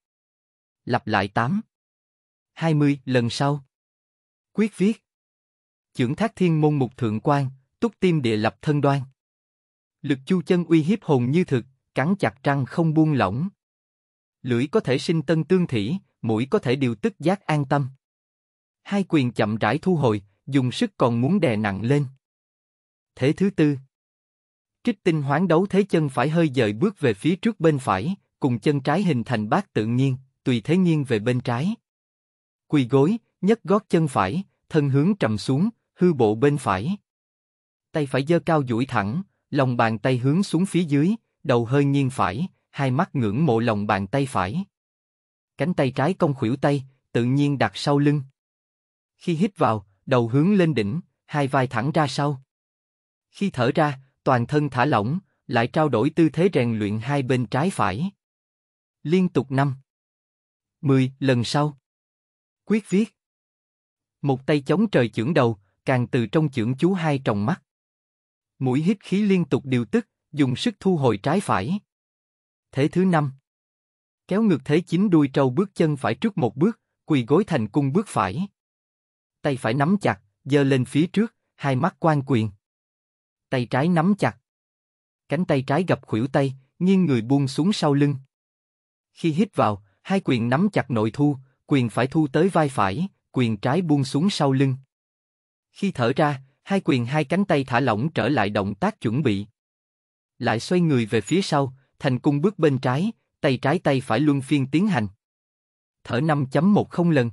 Lặp lại 8. 20 lần sau. Quyết viết. Chưởng thác thiên môn mục thượng quan, túc tim địa lập thân đoan. Lực chu chân uy hiếp hồn như thực, cắn chặt răng không buông lỏng. Lưỡi có thể sinh tân tương thỉ, mũi có thể điều tức giác an tâm. Hai quyền chậm rãi thu hồi, dùng sức còn muốn đè nặng lên. Thế thứ tư. Trích tinh hoán đấu thế chân phải hơi dời bước về phía trước bên phải, cùng chân trái hình thành bát tự nhiên, tùy thế nghiêng về bên trái. Quỳ gối, nhấc gót chân phải, thân hướng trầm xuống, hư bộ bên phải. Tay phải giơ cao duỗi thẳng, lòng bàn tay hướng xuống phía dưới, đầu hơi nghiêng phải, hai mắt ngưỡng mộ lòng bàn tay phải. Cánh tay trái cong khuỷu tay, tự nhiên đặt sau lưng. Khi hít vào, đầu hướng lên đỉnh, hai vai thẳng ra sau. Khi thở ra, toàn thân thả lỏng, lại trao đổi tư thế rèn luyện hai bên trái phải. Liên tục năm. mười lần sau. Quyết viết. Một tay chống trời chưởng đầu, càng từ trong chưởng chú hai tròng mắt. Mũi hít khí liên tục điều tức, dùng sức thu hồi trái phải. Thế thứ năm. Kéo ngược thế chín đuôi trâu bước chân phải trước một bước, quỳ gối thành cung bước phải. Tay phải nắm chặt, giơ lên phía trước, hai mắt quan quyền. Tay trái nắm chặt. Cánh tay trái gặp khuỷu tay, nghiêng người buông xuống sau lưng. Khi hít vào, hai quyền nắm chặt nội thu, quyền phải thu tới vai phải, quyền trái buông xuống sau lưng. Khi thở ra, hai quyền hai cánh tay thả lỏng trở lại động tác chuẩn bị, lại xoay người về phía sau, thành cung bước bên trái, tay trái tay phải luân phiên tiến hành. Thở 5.10 lần.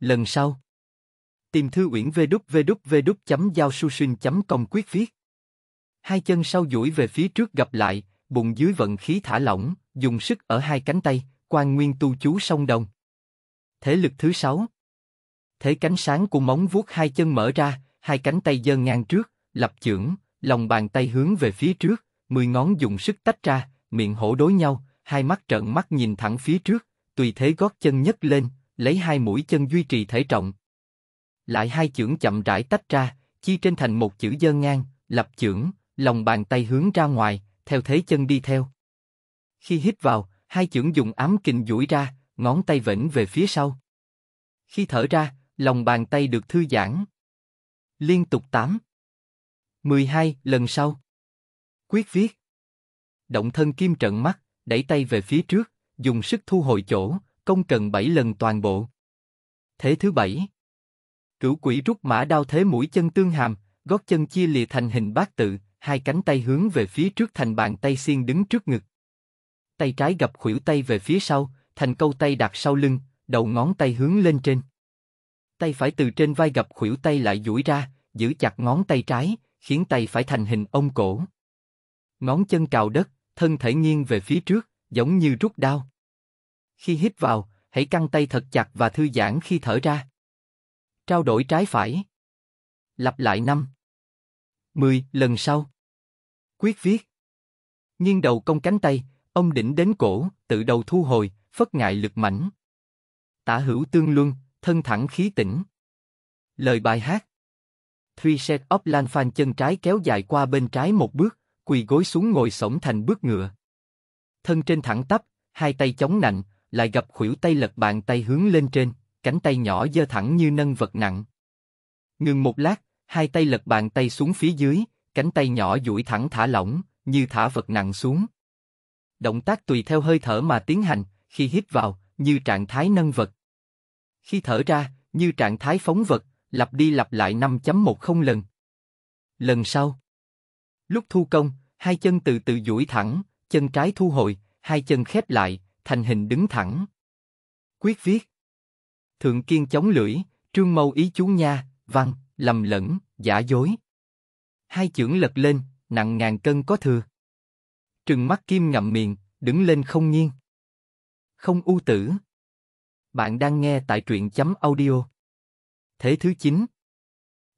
Lần sau. Tìm thư uyển vđvđvđ.giao.su.sinh.com quyết viết. Hai chân sau duỗi về phía trước gặp lại, bụng dưới vận khí thả lỏng, dùng sức ở hai cánh tay, quan nguyên tu chú song đồng. Thế lực thứ sáu. Thế cánh sáng của móng vuốt hai chân mở ra, hai cánh tay giơ ngang trước, lập chưởng, lòng bàn tay hướng về phía trước, mười ngón dùng sức tách ra, miệng hổ đối nhau, hai mắt trợn mắt nhìn thẳng phía trước, tùy thế gót chân nhấc lên, lấy hai mũi chân duy trì thể trọng. Lại hai chưởng chậm rãi tách ra, chi trên thành một chữ dơ ngang, lập chưởng, lòng bàn tay hướng ra ngoài, theo thế chân đi theo. Khi hít vào, hai chưởng dùng ám kình duỗi ra, ngón tay vẫn về phía sau. Khi thở ra, lòng bàn tay được thư giãn. Liên tục tám 12, lần sau. Quyết viết. Động thân kim trận mắt, đẩy tay về phía trước, dùng sức thu hồi chỗ, công cần 7 lần toàn bộ. Thế thứ bảy. Cửu quỷ rút mã đao thế mũi chân tương hàm, gót chân chia lìa thành hình bát tự, hai cánh tay hướng về phía trước thành bàn tay xiên đứng trước ngực. Tay trái gặp khuỷu tay về phía sau, thành câu tay đặt sau lưng, đầu ngón tay hướng lên trên. Tay phải từ trên vai gặp khuỷu tay lại duỗi ra, giữ chặt ngón tay trái, khiến tay phải thành hình ông cổ. Ngón chân cào đất, thân thể nghiêng về phía trước, giống như rút đao. Khi hít vào, hãy căng tay thật chặt và thư giãn khi thở ra. Trao đổi trái phải. Lặp lại năm. mười lần sau. Quyết viết. Nghiêng đầu cong cánh tay, ông đỉnh đến cổ, tự đầu thu hồi, phất ngại lực mảnh. Tả hữu tương luân, thân thẳng khí tĩnh. Lời bài hát Thuy sét ốp Lan Phan chân trái kéo dài qua bên trái một bước, quỳ gối xuống ngồi sổng thành bước ngựa. Thân trên thẳng tắp, hai tay chống nạnh, lại gặp khuỷu tay lật bàn tay hướng lên trên, cánh tay nhỏ dơ thẳng như nâng vật nặng. Ngừng một lát, hai tay lật bàn tay xuống phía dưới, cánh tay nhỏ duỗi thẳng thả lỏng, như thả vật nặng xuống. Động tác tùy theo hơi thở mà tiến hành, khi hít vào, như trạng thái nâng vật. Khi thở ra, như trạng thái phóng vật, lặp đi lặp lại 5.10 lần. Lần sau, lúc thu công, hai chân từ từ duỗi thẳng, chân trái thu hồi, hai chân khép lại, thành hình đứng thẳng. Quyết viết. Thượng kiên chống lưỡi, trương mâu ý chú nha, văn, lầm lẫn, giả dối. Hai chưởng lật lên, nặng ngàn cân có thừa. Trừng mắt kim ngậm miệng, đứng lên không nghiêng. Không u tử. Bạn đang nghe tại truyện chấm audio. Thế thứ chín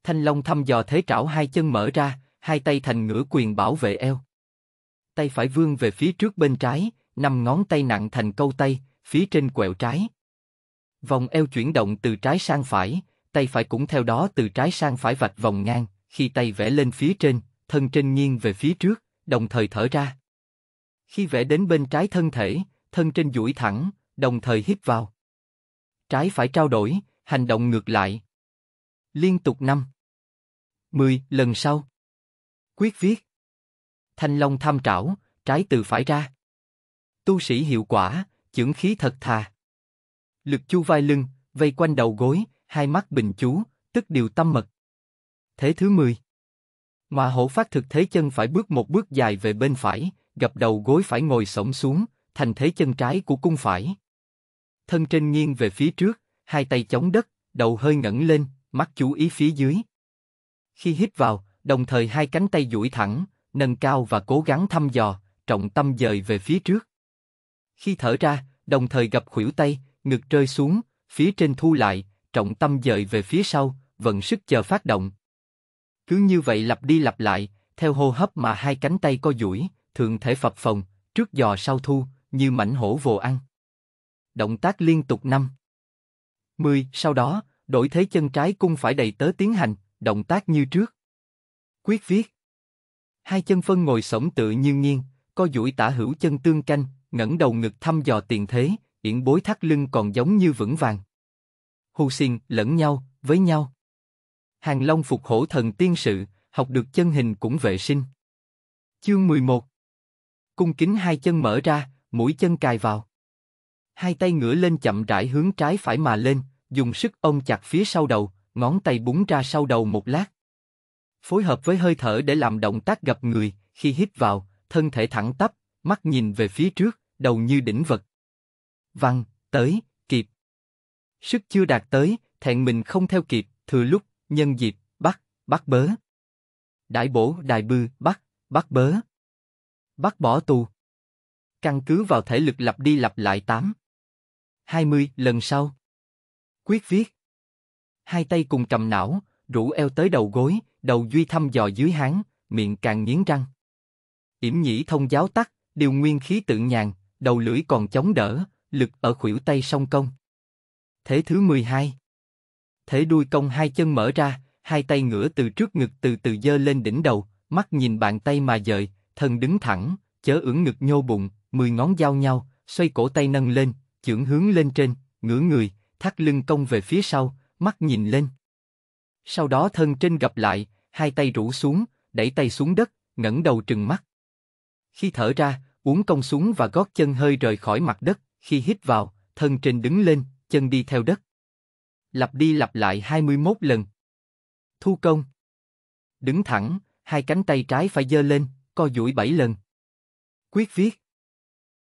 Thanh Long thăm dò thế trảo hai chân mở ra, hai tay thành ngửa quyền bảo vệ eo. Tay phải vươn về phía trước bên trái, năm ngón tay nặng thành câu tay, phía trên quẹo trái. Vòng eo chuyển động từ trái sang phải, tay phải cũng theo đó từ trái sang phải vạch vòng ngang, khi tay vẽ lên phía trên, thân trên nghiêng về phía trước, đồng thời thở ra. Khi vẽ đến bên trái thân thể, thân trên duỗi thẳng, đồng thời hít vào. Trái phải trao đổi, hành động ngược lại, liên tục năm. mười lần sau. Quyết viết. Thanh long tham trảo, trái từ phải ra. Tu sĩ hiệu quả, dưỡng khí thật thà. Lực chu vai lưng, vây quanh đầu gối, hai mắt bình chú, tức điều tâm mật. Thế thứ mười Ngọa hổ phát thực thế chân phải bước một bước dài về bên phải, gặp đầu gối phải ngồi sổng xuống, thành thế chân trái của cung phải. Thân trên nghiêng về phía trước, hai tay chống đất, đầu hơi ngẩng lên, mắt chú ý phía dưới. Khi hít vào, đồng thời hai cánh tay duỗi thẳng, nâng cao và cố gắng thăm dò, trọng tâm dời về phía trước. Khi thở ra, đồng thời gặp khuỷu tay, ngực rơi xuống, phía trên thu lại, trọng tâm dời về phía sau, vận sức chờ phát động. Cứ như vậy lặp đi lặp lại, theo hô hấp mà hai cánh tay co duỗi, thường thể phập phồng, trước giò sau thu, như mảnh hổ vồ ăn. Động tác liên tục năm. 10, sau đó, đổi thế chân trái cung phải đầy tớ tiến hành, động tác như trước. Quyết viết. Hai chân phân ngồi sổng tự như nghiêng, co duỗi tả hữu chân tương canh, ngẩng đầu ngực thăm dò tiền thế, yển bối thắt lưng còn giống như vững vàng. Hù xiên lẫn nhau, với nhau. Hàng Long phục hổ thần tiên sự, học được chân hình cũng vệ sinh. Chương 11 Cung kính hai chân mở ra, mũi chân cài vào. Hai tay ngửa lên chậm rãi hướng trái phải mà lên, dùng sức ôm chặt phía sau đầu, ngón tay búng ra sau đầu một lát. Phối hợp với hơi thở để làm động tác gặp người, khi hít vào, thân thể thẳng tắp, mắt nhìn về phía trước, đầu như đỉnh vật. Văn, tới, kịp. Sức chưa đạt tới, thẹn mình không theo kịp, thừa lúc, nhân dịp, bắt, bắt bớ. Đại bổ, đại bư, bắt, bắt bớ. Bắt bỏ tù. Căn cứ vào thể lực lặp đi lặp lại 8. 20 lần sau. Quyết viết. Hai tay cùng cầm não, rũ eo tới đầu gối, đầu duy thăm dò dưới háng, miệng càng nghiến răng. Yểm nhĩ thông giáo tắc, điều nguyên khí tự nhàn, đầu lưỡi còn chống đỡ, lực ở khuỷu tay song công. Thế thứ 12 Thế đuôi công hai chân mở ra, hai tay ngửa từ trước ngực từ từ dơ lên đỉnh đầu, mắt nhìn bàn tay mà dời, thân đứng thẳng, chớ ưỡn ngực nhô bụng, mười ngón giao nhau, xoay cổ tay nâng lên, chưởng hướng lên trên, ngửa người, thắt lưng cong về phía sau, mắt nhìn lên. Sau đó thân trên gặp lại, hai tay rũ xuống, đẩy tay xuống đất, ngẩng đầu trừng mắt. Khi thở ra, uống cong xuống và gót chân hơi rời khỏi mặt đất, khi hít vào, thân trên đứng lên, chân đi theo đất. Lặp đi lặp lại 21 lần. Thu công. Đứng thẳng, hai cánh tay trái phải giơ lên, co duỗi 7 lần. Quyết viết.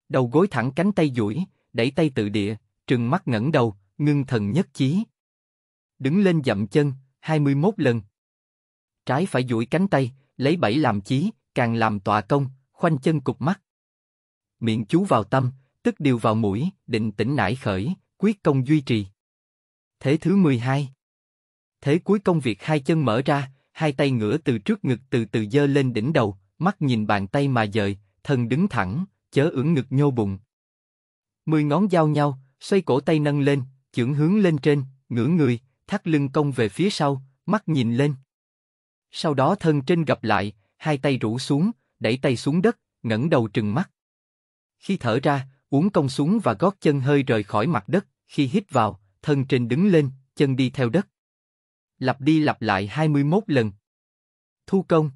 Đầu gối thẳng cánh tay duỗi, đẩy tay tự địa, trừng mắt ngẩng đầu, ngưng thần nhất chí. Đứng lên dậm chân, 21 lần. Trái phải duỗi cánh tay, lấy bảy làm chí, càng làm tọa công, khoanh chân cục mắt. Miệng chú vào tâm, tức điều vào mũi, định tĩnh nải khởi, quyết công duy trì. Thế thứ 12 Thế cuối công việc hai chân mở ra, hai tay ngửa từ trước ngực từ từ dơ lên đỉnh đầu, mắt nhìn bàn tay mà dời, thân đứng thẳng, chớ ưỡn ngực nhô bụng. Mười ngón giao nhau, xoay cổ tay nâng lên, chưởng hướng lên trên, ngửa người, thắt lưng cong về phía sau, mắt nhìn lên. Sau đó thân trên gặp lại, hai tay rũ xuống, đẩy tay xuống đất, ngẩng đầu trừng mắt. Khi thở ra, uống cong xuống và gót chân hơi rời khỏi mặt đất, khi hít vào, thân trên đứng lên, chân đi theo đất. Lặp đi lặp lại 21 lần. Thu công.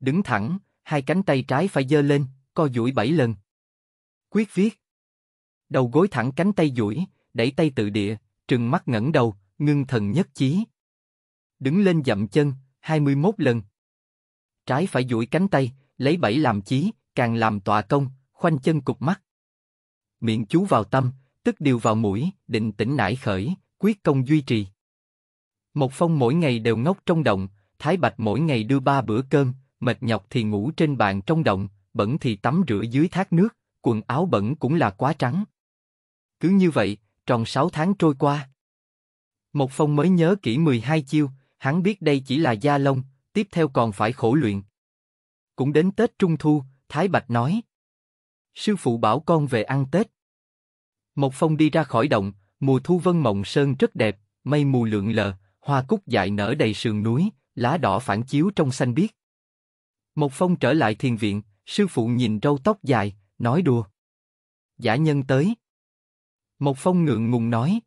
Đứng thẳng, hai cánh tay trái phải giơ lên, co duỗi 7 lần. Quyết viết. Đầu gối thẳng cánh tay duỗi, đẩy tay tự địa, trừng mắt ngẩng đầu, ngưng thần nhất chí. Đứng lên dậm chân, 21 lần. Trái phải duỗi cánh tay, lấy bảy làm chí, càng làm tọa công, khoanh chân cục mắt. Miệng chú vào tâm, tức điều vào mũi, định tĩnh nải khởi, quyết công duy trì. Một phong mỗi ngày đều ngốc trong động, Thái Bạch mỗi ngày đưa ba bữa cơm, mệt nhọc thì ngủ trên bàn trong động, bẩn thì tắm rửa dưới thác nước, quần áo bẩn cũng là quá trắng. Cứ như vậy, Tròn 6 tháng trôi qua. Một phong mới nhớ kỹ 12 chiêu, hắn biết đây chỉ là gia lông, tiếp theo còn phải khổ luyện. Cũng đến Tết Trung Thu, Thái Bạch nói. Sư phụ bảo con về ăn Tết. Một phong đi ra khỏi động, mùa thu vân mộng sơn rất đẹp, mây mù lượn lờ, hoa cúc dại nở đầy sườn núi, lá đỏ phản chiếu trong xanh biếc. Một phong trở lại thiền viện, sư phụ nhìn râu tóc dài, nói đùa. Giả nhân tới. Một Phong ngượng ngùng nói.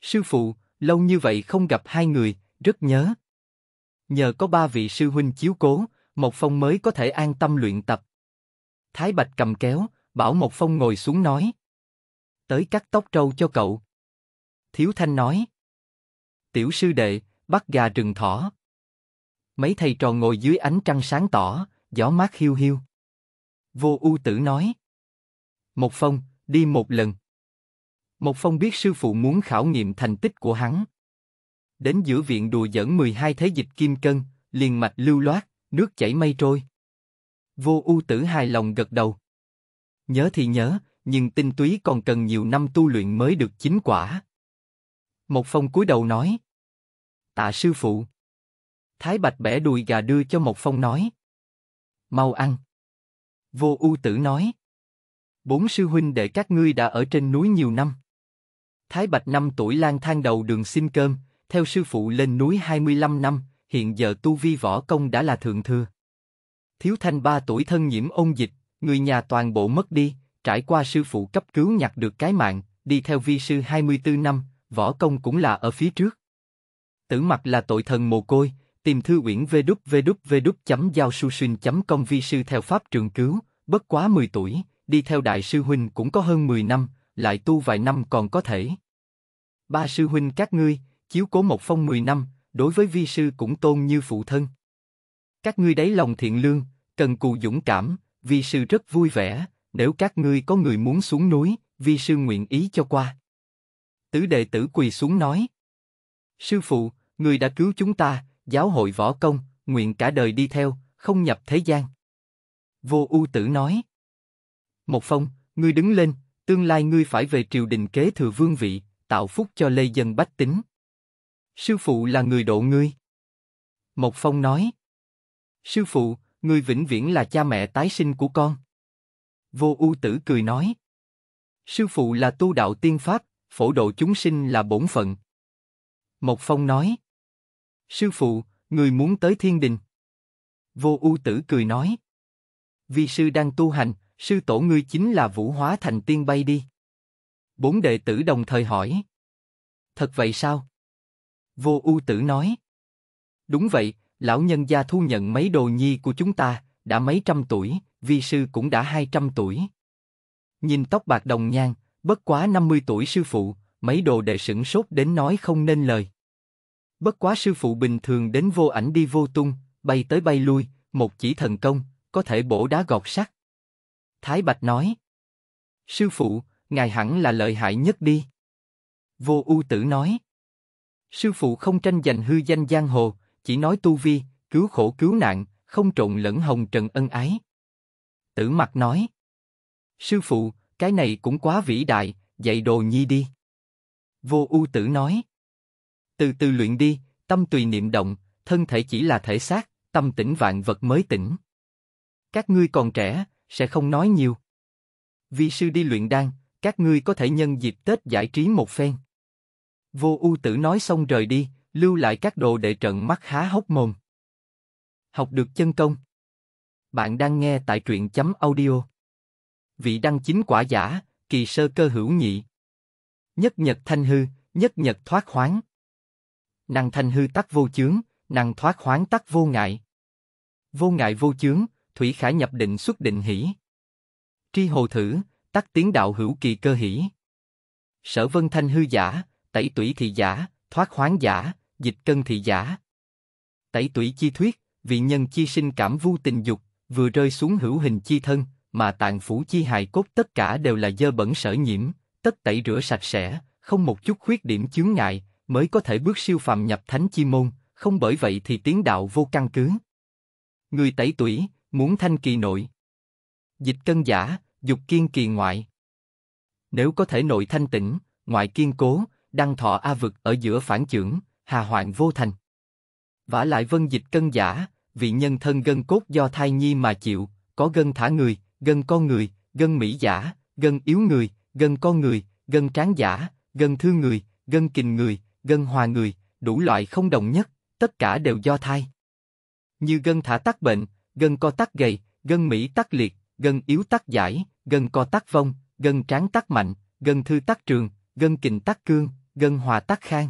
Sư phụ, lâu như vậy không gặp hai người, rất nhớ. Nhờ có ba vị sư huynh chiếu cố, Mộc Phong mới có thể an tâm luyện tập. Thái Bạch cầm kéo, bảo Mộc Phong ngồi xuống nói. Tới cắt tóc trâu cho cậu. Thiếu Thanh nói. Tiểu sư đệ, bắt gà rừng thỏ. Mấy thầy trò ngồi dưới ánh trăng sáng tỏ, gió mát hiu hiu. Vô U tử nói. Mộc Phong, đi một lần. Một Phong biết sư phụ muốn khảo nghiệm thành tích của hắn. Đến giữa viện đùa giỡn 12 thế dịch kim cân, liền mạch lưu loát, nước chảy mây trôi. Vô ưu tử hài lòng gật đầu. Nhớ thì nhớ, nhưng tinh túy còn cần nhiều năm tu luyện mới được chính quả. Một Phong cúi đầu nói. Tạ sư phụ. Thái Bạch bẻ đùi gà đưa cho Một Phong nói. Mau ăn. Vô ưu tử nói. Bốn sư huynh đệ các ngươi đã ở trên núi nhiều năm. Thái Bạch năm tuổi lang thang đầu đường xin cơm, theo sư phụ lên núi 25 năm, hiện giờ tu vi võ công đã là thượng thừa. Thiếu Thanh ba tuổi thân nhiễm ôn dịch, người nhà toàn bộ mất đi, trải qua sư phụ cấp cứu nhặt được cái mạng, đi theo vi sư 24 năm, võ công cũng là ở phía trước. Tử mặt là tội thần mồ côi, tìm thư uyển vê đúc vê đúc vê đúc chấm giao su xuyên chấm công vi sư theo pháp trường cứu, bất quá 10 tuổi, đi theo đại sư huynh cũng có hơn 10 năm, lại tu vài năm còn có thể. Ba sư huynh các ngươi, chiếu cố một phong mười năm, đối với vi sư cũng tôn như phụ thân. Các ngươi đấy lòng thiện lương, cần cù dũng cảm, vi sư rất vui vẻ, nếu các ngươi có người muốn xuống núi, vi sư nguyện ý cho qua. Tứ đệ tử quỳ xuống nói. Sư phụ, người đã cứu chúng ta, giáo hội võ công, nguyện cả đời đi theo, không nhập thế gian. Vô ưu tử nói. Một phong, ngươi đứng lên, tương lai ngươi phải về triều đình kế thừa vương vị, tạo phúc cho lê dân bách tính. Sư phụ là người độ ngươi. Mộc Phong nói. Sư phụ, ngươi vĩnh viễn là cha mẹ tái sinh của con. Vô ưu tử cười nói. Sư phụ là tu đạo tiên pháp, phổ độ chúng sinh là bổn phận. Mộc Phong nói. Sư phụ, người muốn tới thiên đình. Vô ưu tử cười nói. vì sư đang tu hành, sư tổ ngươi chính là vũ hóa thành tiên bay đi. Bốn đệ tử đồng thời hỏi. Thật vậy sao? Vô ưu tử nói. Đúng vậy, lão nhân gia thu nhận mấy đồ nhi của chúng ta, đã mấy trăm tuổi, vi sư cũng đã hai trăm tuổi. Nhìn tóc bạc đồng nhang, bất quá năm mươi tuổi sư phụ, mấy đồ đệ sửng sốt đến nói không nên lời. Bất quá sư phụ bình thường đến vô ảnh đi vô tung, bay tới bay lui, một chỉ thần công, có thể bổ đá gọt sắt. Thái Bạch nói. Sư phụ, ngài hẳn là lợi hại nhất đi. Vô U tử nói. Sư phụ không tranh giành hư danh giang hồ, chỉ nói tu vi, cứu khổ cứu nạn, không trộn lẫn hồng trần ân ái. Tử mặt nói. Sư phụ, cái này cũng quá vĩ đại, dạy đồ nhi đi. Vô U tử nói. Từ từ luyện đi, tâm tùy niệm động, thân thể chỉ là thể xác, tâm tỉnh vạn vật mới tỉnh. Các ngươi còn trẻ, sẽ không nói nhiều. Vi sư đi luyện đan, các ngươi có thể nhân dịp Tết giải trí một phen. Vô ưu tử nói xong rời đi, lưu lại các đồ đệ trận mắt há hốc mồm. Học được chân công. Bạn đang nghe tại truyện chấm audio. Vị đăng chính quả giả, kỳ sơ cơ hữu nhị. Nhất nhật thanh hư, nhất nhật thoát khoáng Năng thanh hư tắc vô chướng, năng thoát khoáng tắc vô ngại. Vô ngại vô chướng, Thủy Khải nhập định xuất định hỷ. Tri hồ thử, tắc tiếng đạo hữu kỳ cơ hỷ. Sở vân thanh hư giả, tẩy tủy thị giả, thoát khoáng giả, dịch cân thị giả. Tẩy tủy chi thuyết, vị nhân chi sinh cảm vu tình dục, vừa rơi xuống hữu hình chi thân, mà tạng phủ chi hài cốt tất cả đều là dơ bẩn sở nhiễm, tất tẩy rửa sạch sẽ, không một chút khuyết điểm chướng ngại, mới có thể bước siêu phàm nhập thánh chi môn, không bởi vậy thì tiếng đạo vô căn cứ. Người tẩy tủy, muốn thanh kỳ nội. Dịch cân giả, dục kiên kỳ ngoại. Nếu có thể nội thanh tĩnh, ngoại kiên cố, đăng thọ a vực ở giữa phản trưởng, hà hoạn vô thành. Vả lại vân dịch cân giả, vị nhân thân gân cốt do thai nhi mà chịu, có gân thả người, gân con người, gân mỹ giả, gân yếu người, gân con người, gân tráng giả, gân thương người, gân kình người, gân hòa người, đủ loại không đồng nhất, tất cả đều do thai. Như gân thả tắc bệnh, gân co tắc gầy, gân mỹ tắc liệt, gân yếu tắc giải, gân co tắc vong, gân tráng tắc mạnh, gân thư tắc trường, gân kình tắc cương, gân hòa tắc khang.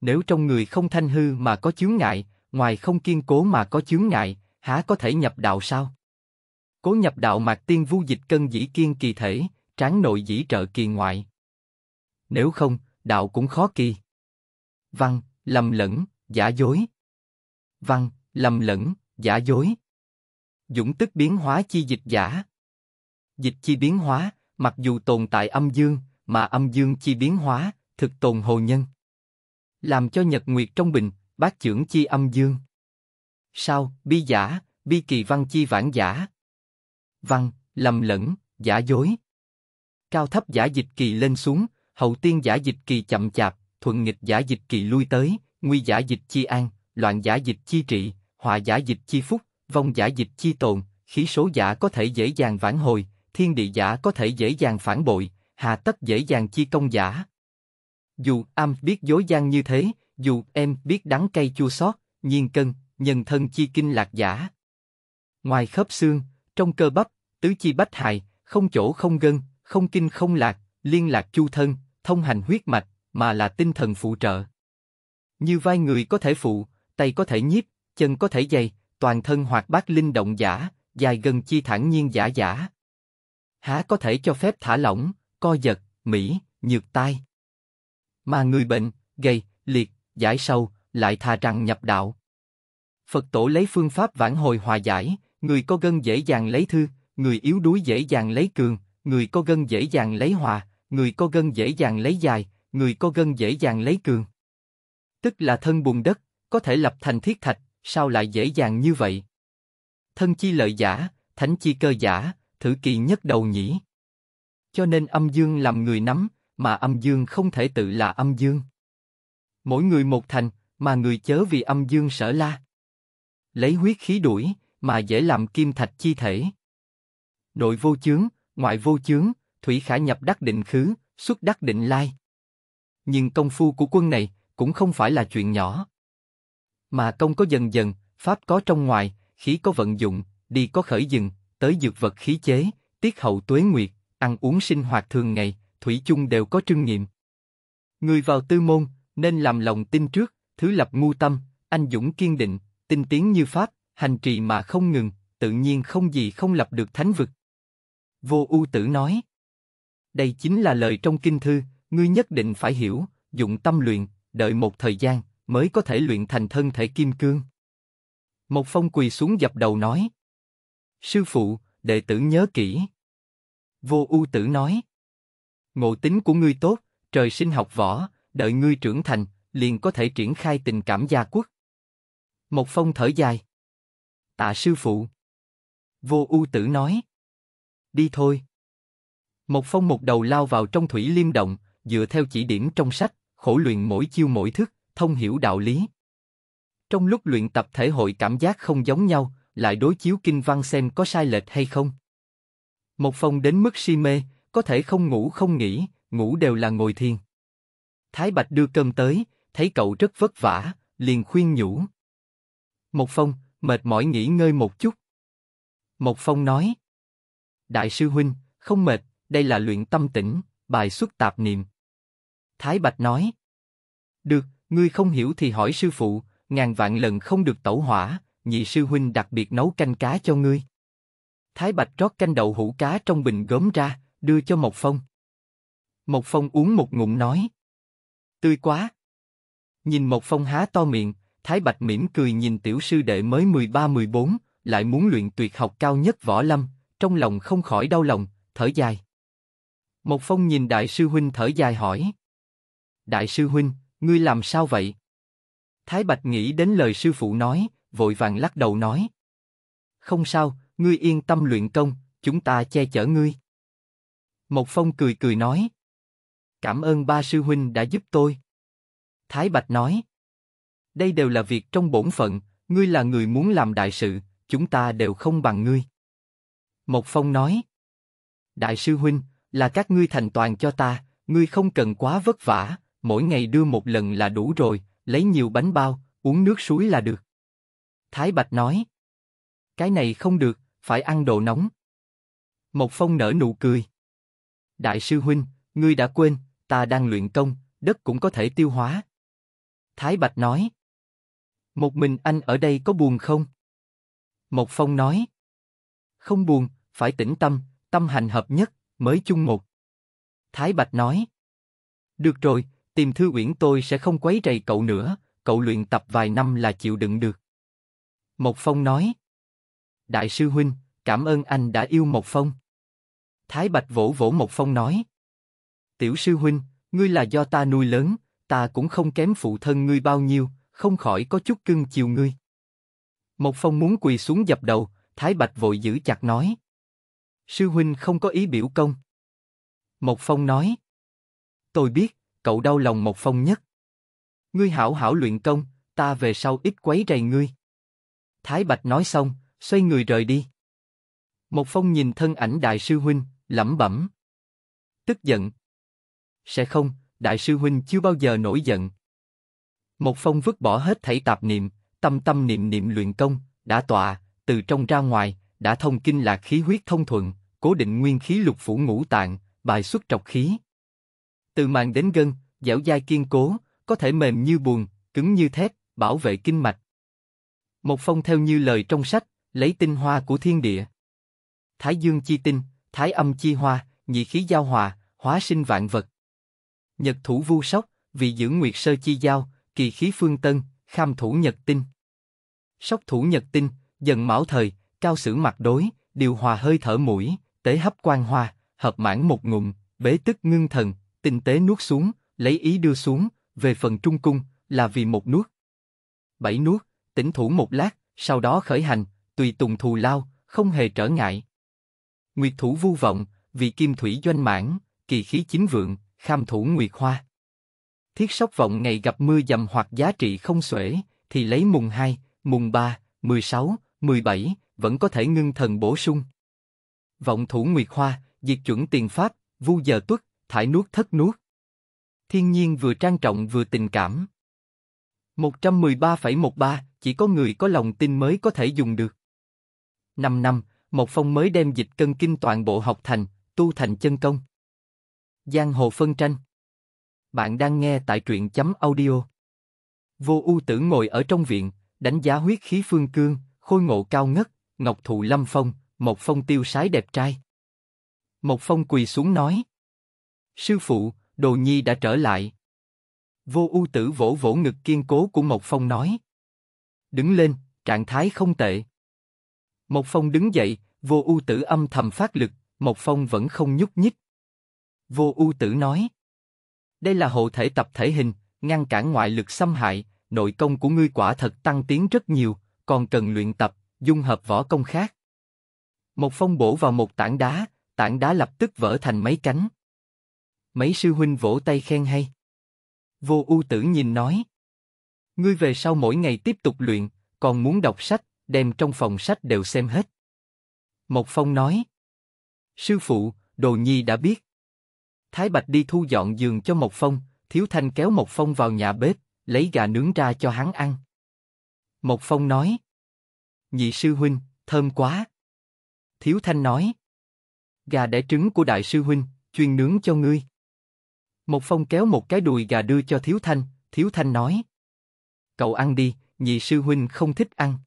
Nếu trong người không thanh hư mà có chướng ngại, ngoài không kiên cố mà có chướng ngại, há có thể nhập đạo sao? Cố nhập đạo mạc tiên vu dịch cân dĩ kiên kỳ thể, tráng nội dĩ trợ kỳ ngoại. Nếu không, đạo cũng khó kỳ. Văn, lầm lẫn, giả dối. Văn, lầm lẫn, giả dối. Dũng tức biến hóa chi dịch giả. Dịch chi biến hóa, mặc dù tồn tại âm dương, mà âm dương chi biến hóa, thực tồn hồ nhân. Làm cho nhật nguyệt trong bình, bác trưởng chi âm dương. Sao, bi giả, bi kỳ văn chi vãn giả. Văn, lầm lẫn, giả dối. Cao thấp giả dịch kỳ lên xuống, hậu tiên giả dịch kỳ chậm chạp, thuận nghịch giả dịch kỳ lui tới, nguy giả dịch chi an, loạn giả dịch chi trị, họa giả dịch chi phúc, vong giả dịch chi tồn, khí số giả có thể dễ dàng vãn hồi, thiên địa giả có thể dễ dàng phản bội, hà tất dễ dàng chi công giả. Dù am biết dối gian như thế, dù em biết đắng cay chua xót, nhiên cân, nhân thân chi kinh lạc giả. Ngoài khớp xương, trong cơ bắp, tứ chi bách hại, không chỗ không gân, không kinh không lạc, liên lạc chu thân, thông hành huyết mạch, mà là tinh thần phụ trợ. Như vai người có thể phụ, tay có thể nhiếp, chân có thể dày, toàn thân hoạt bát linh động giả, dài gần chi thẳng nhiên giả giả. Há có thể cho phép thả lỏng, co giật, mỹ, nhược tai. Mà người bệnh, gầy, liệt, giải sâu, lại thà rằng nhập đạo. Phật tổ lấy phương pháp vãn hồi hòa giải, người có gân dễ dàng lấy thư, người yếu đuối dễ dàng lấy cường, người có gân dễ dàng lấy hòa, người có gân dễ dàng lấy dài, người có gân dễ dàng lấy cường. Tức là thân bùn đất, có thể lập thành thiết thạch, sao lại dễ dàng như vậy? Thân chi lợi giả, thánh chi cơ giả, thử kỳ nhất đầu nhỉ? Cho nên âm dương làm người nắm, mà âm dương không thể tự là âm dương. Mỗi người một thành, mà người chớ vì âm dương sở la. Lấy huyết khí đuổi, mà dễ làm kim thạch chi thể. Nội vô chướng, ngoại vô chướng, thủy khả nhập đắc định khứ, xuất đắc định lai. Nhưng công phu của quân này cũng không phải là chuyện nhỏ. Mà công có dần dần, pháp có trong ngoài, khí có vận dụng, đi có khởi dừng, tới dược vật khí chế, tiết hậu tuế nguyệt, ăn uống sinh hoạt thường ngày, thủy chung đều có trưng nghiệm. Người vào tư môn, nên làm lòng tin trước, thứ lập ngu tâm, anh dũng kiên định, tinh tiến như pháp, hành trì mà không ngừng, tự nhiên không gì không lập được thánh vực. Vô ưu tử nói. Đây chính là lời trong kinh thư, ngươi nhất định phải hiểu, dụng tâm luyện, đợi một thời gian, mới có thể luyện thành thân thể kim cương. Một phong quỳ xuống dập đầu nói. Sư phụ, đệ tử nhớ kỹ. Vô ưu tử nói. Ngộ tính của ngươi tốt, trời sinh học võ, đợi ngươi trưởng thành, liền có thể triển khai tình cảm gia quốc. Một phong thở dài. Tạ sư phụ. Vô ưu tử nói. Đi thôi. Một phong một đầu lao vào trong thủy liêm động, dựa theo chỉ điểm trong sách, khổ luyện mỗi chiêu mỗi thức, thông hiểu đạo lý. Trong lúc luyện tập thể hội cảm giác không giống nhau, lại đối chiếu kinh văn xem có sai lệch hay không. Một phòng đến mức si mê, có thể không ngủ không nghỉ, ngủ đều là ngồi thiền. Thái Bạch đưa cơm tới, thấy cậu rất vất vả, liền khuyên nhủ. Một phong, mệt mỏi nghỉ ngơi một chút. Một phong nói. Đại sư huynh, không mệt, đây là luyện tâm tĩnh, bài xuất tạp niệm. Thái Bạch nói. Được, ngươi không hiểu thì hỏi sư phụ, ngàn vạn lần không được tẩu hỏa, nhị sư huynh đặc biệt nấu canh cá cho ngươi. Thái Bạch rót canh đậu hũ cá trong bình gốm ra, đưa cho Mộc Phong. Mộc Phong uống một ngụm nói. Tươi quá. Nhìn Mộc Phong há to miệng, Thái Bạch mỉm cười nhìn tiểu sư đệ mới 13-14, lại muốn luyện tuyệt học cao nhất võ lâm, trong lòng không khỏi đau lòng, thở dài. Mộc Phong nhìn đại sư huynh thở dài hỏi. Đại sư huynh, Ngươi làm sao vậy? Thái Bạch nghĩ đến lời sư phụ nói, vội vàng lắc đầu nói. Không sao, ngươi yên tâm luyện công, chúng ta che chở ngươi. Mộc Phong cười cười nói. Cảm ơn ba sư huynh đã giúp tôi. Thái Bạch nói. Đây đều là việc trong bổn phận, ngươi là người muốn làm đại sự, chúng ta đều không bằng ngươi. Mộc Phong nói. Đại sư huynh, là các ngươi thành toàn cho ta, ngươi không cần quá vất vả, mỗi ngày đưa một lần là đủ rồi, lấy nhiều bánh bao, uống nước suối là được. Thái Bạch nói. Cái này không được, phải ăn đồ nóng. Mộc Phong nở nụ cười. Đại sư huynh, ngươi đã quên, ta đang luyện công, đất cũng có thể tiêu hóa. Thái Bạch nói. Một mình anh ở đây có buồn không? Mộc Phong nói. Không buồn, phải tĩnh tâm, tâm hành hợp nhất, mới chung một. Thái Bạch nói. Được rồi, tìm thư uyển tôi sẽ không quấy rầy cậu nữa, cậu luyện tập vài năm là chịu đựng được. Mộc Phong nói. Đại sư huynh, cảm ơn anh đã yêu Mộc Phong. Thái Bạch vỗ vỗ Mộc Phong nói. Tiểu sư huynh, ngươi là do ta nuôi lớn, ta cũng không kém phụ thân ngươi bao nhiêu, không khỏi có chút cưng chiều ngươi. Mộc Phong muốn quỳ xuống dập đầu, Thái Bạch vội giữ chặt nói. Sư huynh không có ý biểu công. Mộc Phong nói. Tôi biết cậu đau lòng một phong nhất. Ngươi hảo hảo luyện công, ta về sau ít quấy rầy ngươi. Thái Bạch nói xong, xoay người rời đi. Một phong nhìn thân ảnh đại sư huynh, lẩm bẩm. Tức giận. Sẽ không, đại sư huynh chưa bao giờ nổi giận. Một phong vứt bỏ hết thảy tạp niệm, tâm tâm niệm niệm luyện công, đã tọa, từ trong ra ngoài, đã thông kinh lạc khí huyết thông thuận, cố định nguyên khí lục phủ ngũ tạng, bài xuất trọc khí từ màng đến gân, dẻo dai kiên cố, có thể mềm như buồn, cứng như thép, bảo vệ kinh mạch. Một phong theo như lời trong sách, lấy tinh hoa của thiên địa. Thái dương chi tinh, thái âm chi hoa, nhị khí giao hòa, hóa sinh vạn vật. Nhật thủ vu sóc, vị dưỡng nguyệt sơ chi giao, kỳ khí phương tân, kham thủ nhật tinh. Sóc thủ nhật tinh, dần mão thời, cao sử mặt đối, điều hòa hơi thở mũi, tế hấp quan hoa, hợp mãn một ngụm, bế tức ngưng thần, tinh tế nuốt xuống, lấy ý đưa xuống, về phần trung cung, là vì một nuốt. Bảy nuốt, tỉnh thủ một lát, sau đó khởi hành, tùy tùng thù lao, không hề trở ngại. Nguyệt thủ vu vọng, vì kim thủy doanh mãn, kỳ khí chính vượng, kham thủ nguyệt hoa. Thiết sóc vọng ngày gặp mưa dầm hoặc giá trị không xuể, thì lấy mùng 2, mùng 3, 16, 17, vẫn có thể ngưng thần bổ sung. Vọng thủ nguyệt hoa, diệt chuẩn tiền pháp, vu giờ tuất, thải nuốt thất nuốt. Thiên nhiên vừa trang trọng vừa tình cảm. 113,13, chỉ có người có lòng tin mới có thể dùng được. 5 năm, một Phong mới đem dịch cân kinh toàn bộ học thành, tu thành chân công. Giang hồ phân tranh. Bạn đang nghe tại truyện chấm audio. Vô ưu tử ngồi ở trong viện, đánh giá huyết khí phương cương, khôi ngộ cao ngất, ngọc thụ lâm phong, một phong tiêu sái đẹp trai. Một phong quỳ xuống nói. Sư phụ, đồ nhi đã trở lại. Vô U tử vỗ vỗ ngực kiên cố của Mộc Phong nói. Đứng lên, trạng thái không tệ. Mộc Phong đứng dậy, vô U tử âm thầm phát lực, Mộc Phong vẫn không nhúc nhích. Vô U tử nói. Đây là hộ thể tập thể hình, ngăn cản ngoại lực xâm hại, nội công của ngươi quả thật tăng tiến rất nhiều, còn cần luyện tập, dung hợp võ công khác. Mộc Phong bổ vào một tảng đá, tảng đá lập tức vỡ thành mấy cánh mấy sư huynh vỗ tay khen hay. Vô ưu tử nhìn nói. Ngươi về sau mỗi ngày tiếp tục luyện, còn muốn đọc sách, đem trong phòng sách đều xem hết. Mộc Phong nói. Sư phụ, Đồ Nhi đã biết. Thái Bạch đi thu dọn giường cho Mộc Phong, Thiếu Thanh kéo Mộc Phong vào nhà bếp, lấy gà nướng ra cho hắn ăn. Mộc Phong nói. Nhị sư huynh, thơm quá. Thiếu Thanh nói. Gà đẻ trứng của đại sư huynh, chuyên nướng cho ngươi. Một phong kéo một cái đùi gà đưa cho Thiếu Thanh, Thiếu Thanh nói. Cậu ăn đi, nhị sư huynh không thích ăn.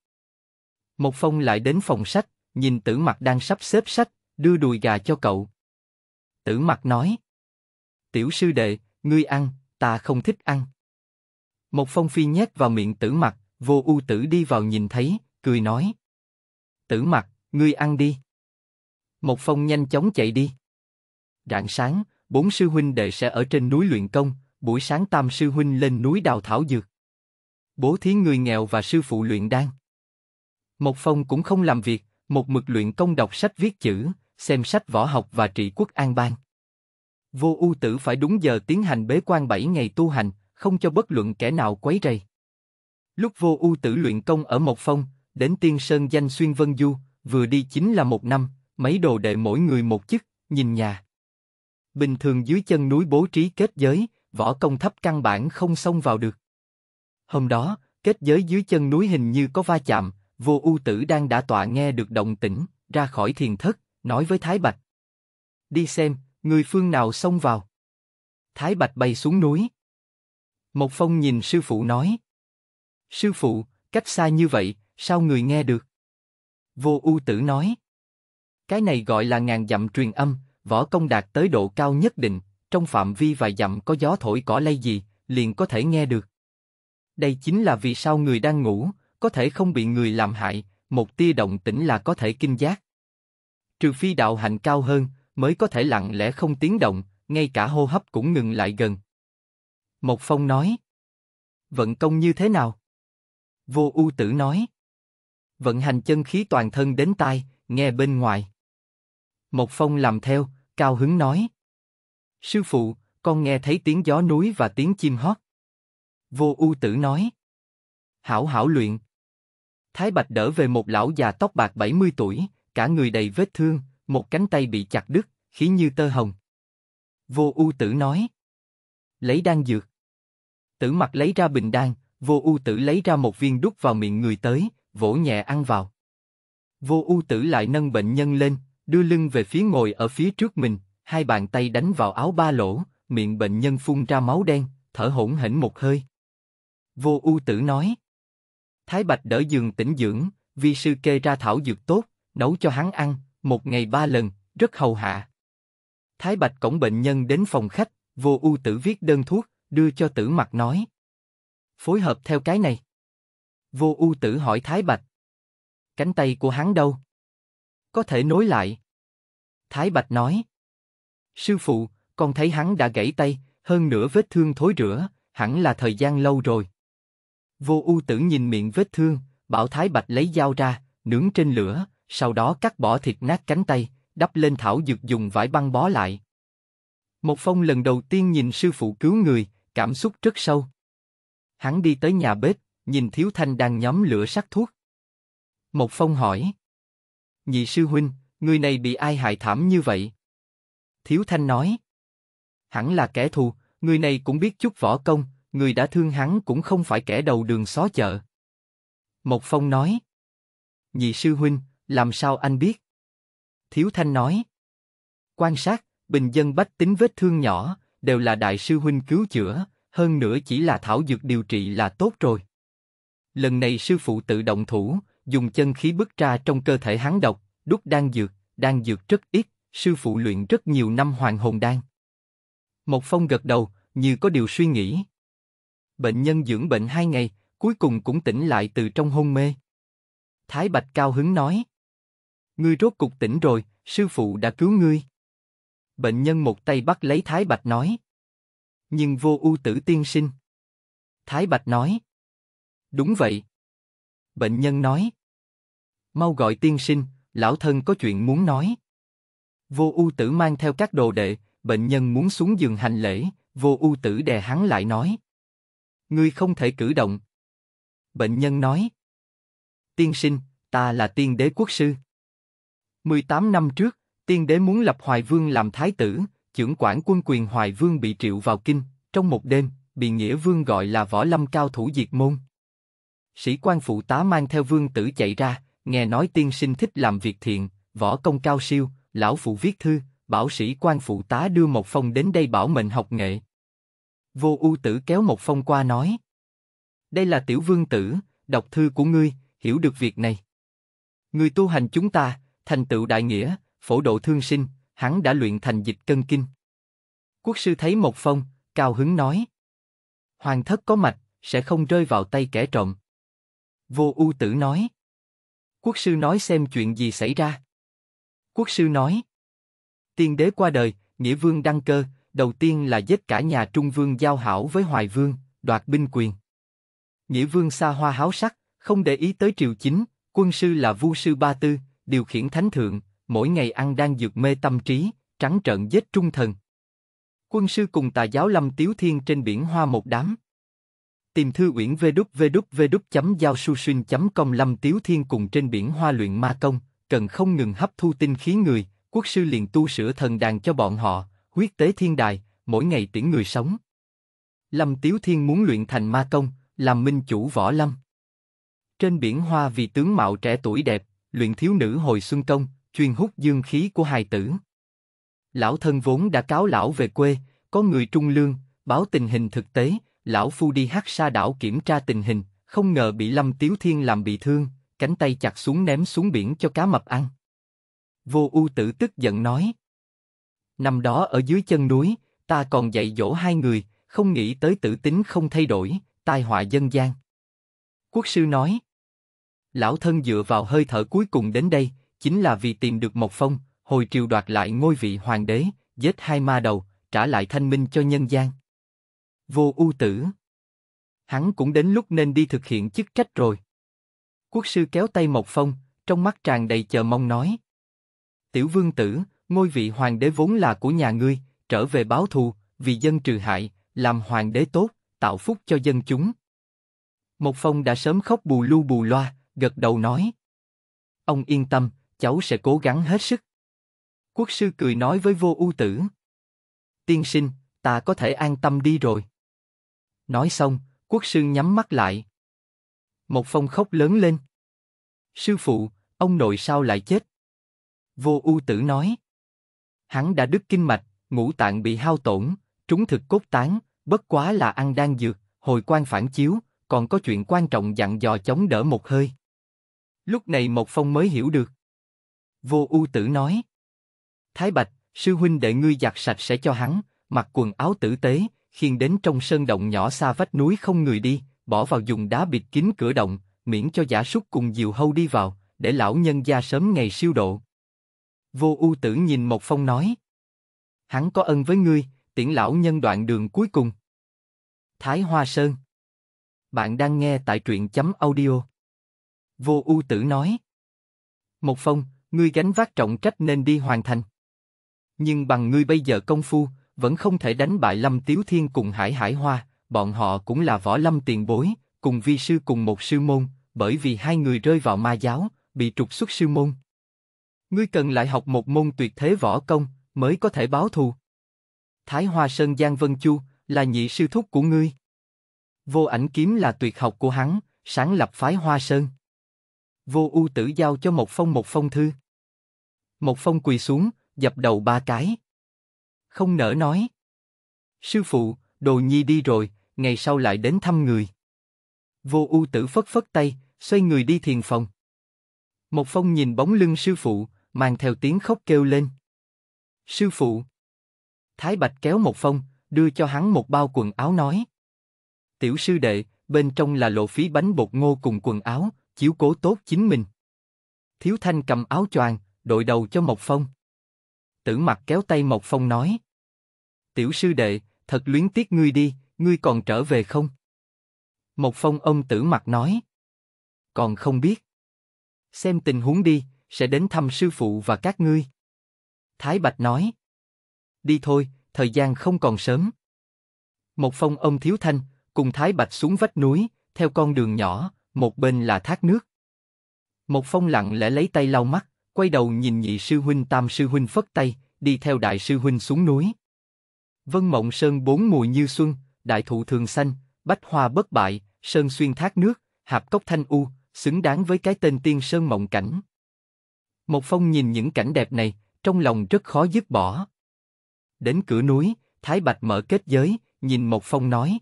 Một phong lại đến phòng sách, nhìn tử mặt đang sắp xếp sách, đưa đùi gà cho cậu. Tử mặt nói. Tiểu sư đệ, ngươi ăn, ta không thích ăn. Một phong phi nhét vào miệng tử mặt, vô ưu tử đi vào nhìn thấy, cười nói. Tử mặt, ngươi ăn đi. Một phong nhanh chóng chạy đi. Rạng sáng, bốn sư huynh đệ sẽ ở trên núi luyện công, buổi sáng tam sư huynh lên núi đào thảo dược. Bố thí người nghèo và sư phụ luyện đan. một Phong cũng không làm việc, một mực luyện công đọc sách viết chữ, xem sách võ học và trị quốc an bang. Vô ưu tử phải đúng giờ tiến hành bế quan 7 ngày tu hành, không cho bất luận kẻ nào quấy rầy. Lúc vô ưu tử luyện công ở Mộc Phong, đến tiên sơn danh xuyên vân du, vừa đi chính là một năm, mấy đồ đệ mỗi người một chức, nhìn nhà bình thường dưới chân núi bố trí kết giới, võ công thấp căn bản không xông vào được. Hôm đó, kết giới dưới chân núi hình như có va chạm, vô ưu tử đang đã tọa nghe được động tĩnh, ra khỏi thiền thất, nói với Thái Bạch. Đi xem, người phương nào xông vào. Thái Bạch bay xuống núi. Một Phong nhìn sư phụ nói. Sư phụ, cách xa như vậy, sao người nghe được? Vô ưu tử nói. Cái này gọi là ngàn dặm truyền âm, võ công đạt tới độ cao nhất định, trong phạm vi vài dặm có gió thổi cỏ lay gì, liền có thể nghe được. Đây chính là vì sao người đang ngủ, có thể không bị người làm hại, một tia động tĩnh là có thể kinh giác. Trừ phi đạo hạnh cao hơn, mới có thể lặng lẽ không tiếng động, ngay cả hô hấp cũng ngừng lại gần. Một phong nói, vận công như thế nào? Vô ưu tử nói, vận hành chân khí toàn thân đến tai, nghe bên ngoài. Mộc Phong làm theo, cao hứng nói. Sư phụ, con nghe thấy tiếng gió núi và tiếng chim hót. Vô ưu tử nói. Hảo hảo luyện. Thái Bạch đỡ về một lão già tóc bạc 70 tuổi, cả người đầy vết thương, một cánh tay bị chặt đứt, khí như tơ hồng. Vô ưu tử nói. Lấy đan dược. Tử mặt lấy ra bình đan, vô ưu tử lấy ra một viên đút vào miệng người tới, vỗ nhẹ ăn vào. Vô ưu tử lại nâng bệnh nhân lên, đưa lưng về phía ngồi ở phía trước mình, hai bàn tay đánh vào áo ba lỗ, miệng bệnh nhân phun ra máu đen, thở hổn hển một hơi. Vô U tử nói. Thái Bạch đỡ giường tỉnh dưỡng, vi sư kê ra thảo dược tốt, nấu cho hắn ăn, một ngày ba lần, rất hầu hạ. Thái Bạch cổng bệnh nhân đến phòng khách, vô U tử viết đơn thuốc, đưa cho tử mặt nói. Phối hợp theo cái này. Vô U tử hỏi Thái Bạch. Cánh tay của hắn đâu? Có thể nối lại. Thái Bạch nói. Sư phụ, con thấy hắn đã gãy tay, hơn nữa vết thương thối rửa, hẳn là thời gian lâu rồi. Vô U Tử nhìn miệng vết thương, bảo Thái Bạch lấy dao ra, nướng trên lửa, sau đó cắt bỏ thịt nát cánh tay, đắp lên thảo dược dùng vải băng bó lại. Một Phong lần đầu tiên nhìn sư phụ cứu người, cảm xúc rất sâu. Hắn đi tới nhà bếp, nhìn Thiếu Thanh đang nhóm lửa sắc thuốc. Một Phong hỏi. Nhị sư huynh, người này bị ai hại thảm như vậy? Thiếu Thanh nói. Hẳn là kẻ thù, người này cũng biết chút võ công, người đã thương hắn cũng không phải kẻ đầu đường xó chợ. Mộc Phong nói. Nhị sư huynh, làm sao anh biết? Thiếu Thanh nói. Quan sát, bình dân bách tính vết thương nhỏ, đều là đại sư huynh cứu chữa, hơn nữa chỉ là thảo dược điều trị là tốt rồi. Lần này sư phụ tự động thủ, dùng chân khí bức ra trong cơ thể hắn độc, đúc đan dược, đan dược rất ít, sư phụ luyện rất nhiều năm hoàng hồn đan. Một phong gật đầu, như có điều suy nghĩ. Bệnh nhân dưỡng bệnh hai ngày, cuối cùng cũng tỉnh lại từ trong hôn mê. Thái Bạch cao hứng nói. Ngươi rốt cục tỉnh rồi, sư phụ đã cứu ngươi. Bệnh nhân một tay bắt lấy Thái Bạch nói. Nhưng vô ưu tử tiên sinh. Thái Bạch nói. Đúng vậy. Bệnh nhân nói. Mau gọi tiên sinh, lão thân có chuyện muốn nói. Vô U Tử mang theo các đồ đệ, bệnh nhân muốn xuống giường hành lễ, Vô U Tử đè hắn lại nói. Ngươi không thể cử động. Bệnh nhân nói. Tiên sinh, ta là tiên đế quốc sư. 18 năm trước, tiên đế muốn lập Hoài Vương làm thái tử, trưởng quản quân quyền Hoài Vương bị triệu vào kinh, trong một đêm, bị Nghĩa Vương gọi là võ lâm cao thủ diệt môn. Sĩ quan phụ tá mang theo vương tử chạy ra, nghe nói tiên sinh thích làm việc thiện, võ công cao siêu, lão phụ viết thư, bảo sĩ quan phụ tá đưa một phong đến đây bảo mệnh học nghệ. Vô ưu tử kéo một phong qua nói. Đây là tiểu vương tử, đọc thư của ngươi, hiểu được việc này. Người tu hành chúng ta, thành tựu đại nghĩa, phổ độ thương sinh, hắn đã luyện thành dịch cân kinh. Quốc sư thấy một phong, cao hứng nói. Hoàng thất có mạch, sẽ không rơi vào tay kẻ trộm. Vô ưu tử nói. Quốc sư nói xem chuyện gì xảy ra. Quốc sư nói, tiên đế qua đời, nghĩa vương đăng cơ, đầu tiên là giết cả nhà Trung Vương giao hảo với Hoài Vương, đoạt binh quyền. Nghĩa vương xa hoa háo sắc, không để ý tới triều chính, quân sư là vu sư Ba Tư, điều khiển thánh thượng, mỗi ngày ăn đang dược mê tâm trí, trắng trợn giết trung thần. Quân sư cùng tà giáo lâm tiếu thiên trên biển hoa một đám. Tìm thư uyển đúc đúc đúc chấm giao su xuyên công Lâm Tiếu Thiên cùng trên biển hoa luyện ma công, cần không ngừng hấp thu tinh khí người, quốc sư liền tu sửa thần đàn cho bọn họ, huyết tế thiên đài, mỗi ngày tiễn người sống. Lâm Tiếu Thiên muốn luyện thành ma công, làm minh chủ võ lâm. Trên biển hoa vì tướng mạo trẻ tuổi đẹp, luyện thiếu nữ hồi xuân công, chuyên hút dương khí của hài tử. Lão thân vốn đã cáo lão về quê, có người trung lương, báo tình hình thực tế, lão phu đi hát sa đảo kiểm tra tình hình, không ngờ bị Lâm Tiếu Thiên làm bị thương, cánh tay chặt xuống ném xuống biển cho cá mập ăn. Vô U Tử tức giận nói. Năm đó ở dưới chân núi, ta còn dạy dỗ hai người, không nghĩ tới tử tính không thay đổi, tai họa dân gian. Quốc sư nói. Lão thân dựa vào hơi thở cuối cùng đến đây, chính là vì tìm được một Phong, hồi triều đoạt lại ngôi vị hoàng đế, giết hai ma đầu, trả lại thanh minh cho nhân gian. Vô ưu tử. Hắn cũng đến lúc nên đi thực hiện chức trách rồi. Quốc sư kéo tay Mộc Phong, trong mắt tràn đầy chờ mong nói. Tiểu vương tử, ngôi vị hoàng đế vốn là của nhà ngươi, trở về báo thù, vì dân trừ hại, làm hoàng đế tốt, tạo phúc cho dân chúng. Mộc Phong đã sớm khóc bù lu bù loa, gật đầu nói. Ông yên tâm, cháu sẽ cố gắng hết sức. Quốc sư cười nói với vô ưu tử. Tiên sinh, ta có thể an tâm đi rồi. Nói xong, quốc sư nhắm mắt lại. Một phong khóc lớn lên. Sư phụ, ông nội sao lại chết? Vô ưu tử nói. Hắn đã đứt kinh mạch, ngũ tạng bị hao tổn, trúng thực cốt tán, bất quá là ăn đang dược, hồi quan phản chiếu, còn có chuyện quan trọng dặn dò chống đỡ một hơi. Lúc này một Phong mới hiểu được. Vô ưu tử nói. Thái Bạch, sư huynh đệ ngươi giặt sạch sẽ cho hắn, mặc quần áo tử tế, khiêng đến trong sơn động nhỏ xa vách núi không người đi, bỏ vào dùng đá bịt kín cửa động, miễn cho giả súc cùng diều hâu đi vào, để lão nhân gia sớm ngày siêu độ. Vô ưu tử nhìn Mộc Phong nói. Hắn có ân với ngươi, tiễn lão nhân đoạn đường cuối cùng. Thái Hoa Sơn Bạn đang nghe tại truyện chấm audio. Vô ưu tử nói. Mộc Phong, ngươi gánh vác trọng trách nên đi hoàn thành. Nhưng bằng ngươi bây giờ công phu, vẫn không thể đánh bại Lâm Tiếu Thiên cùng Hải Hải Hoa, bọn họ cũng là võ lâm tiền bối, cùng vi sư cùng một sư môn, bởi vì hai người rơi vào ma giáo, bị trục xuất sư môn. Ngươi cần lại học một môn tuyệt thế võ công, mới có thể báo thù. Thái Hoa Sơn Giang Vân Chu là nhị sư thúc của ngươi. Vô ảnh kiếm là tuyệt học của hắn, sáng lập phái Hoa Sơn. Vô ưu tử giao cho một phong một phong thư. Một phong quỳ xuống, dập đầu ba cái không nỡ nói. Sư phụ, đồ nhi đi rồi, ngày sau lại đến thăm người. Vô u tử phất phất tay, xoay người đi thiền phòng. Một phong nhìn bóng lưng sư phụ, mang theo tiếng khóc kêu lên. Sư phụ! Thái Bạch kéo một phong, đưa cho hắn một bao quần áo nói. Tiểu sư đệ, bên trong là lộ phí bánh bột ngô cùng quần áo, chiếu cố tốt chính mình. Thiếu Thanh cầm áo choàng, đội đầu cho một Phong tử mặt kéo tay Mộc Phong nói. Tiểu sư đệ, thật luyến tiếc ngươi đi, ngươi còn trở về không? Mộc Phong ông tử mặt nói. Còn không biết. Xem tình huống đi, sẽ đến thăm sư phụ và các ngươi. Thái Bạch nói. Đi thôi, thời gian không còn sớm. Mộc Phong ông thiếu thanh, cùng Thái Bạch xuống vách núi, theo con đường nhỏ, một bên là thác nước. Mộc Phong lặng lẽ lấy tay lau mắt, quay đầu nhìn nhị sư huynh tam sư huynh phất tay, đi theo đại sư huynh xuống núi. Vân Mộng Sơn bốn mùa như xuân, đại thụ thường xanh, bách hoa bất bại, sơn xuyên thác nước, hạp cốc thanh u, xứng đáng với cái tên tiên sơn mộng cảnh. Một phong nhìn những cảnh đẹp này, trong lòng rất khó dứt bỏ. Đến cửa núi, Thái Bạch mở kết giới, nhìn một phong nói.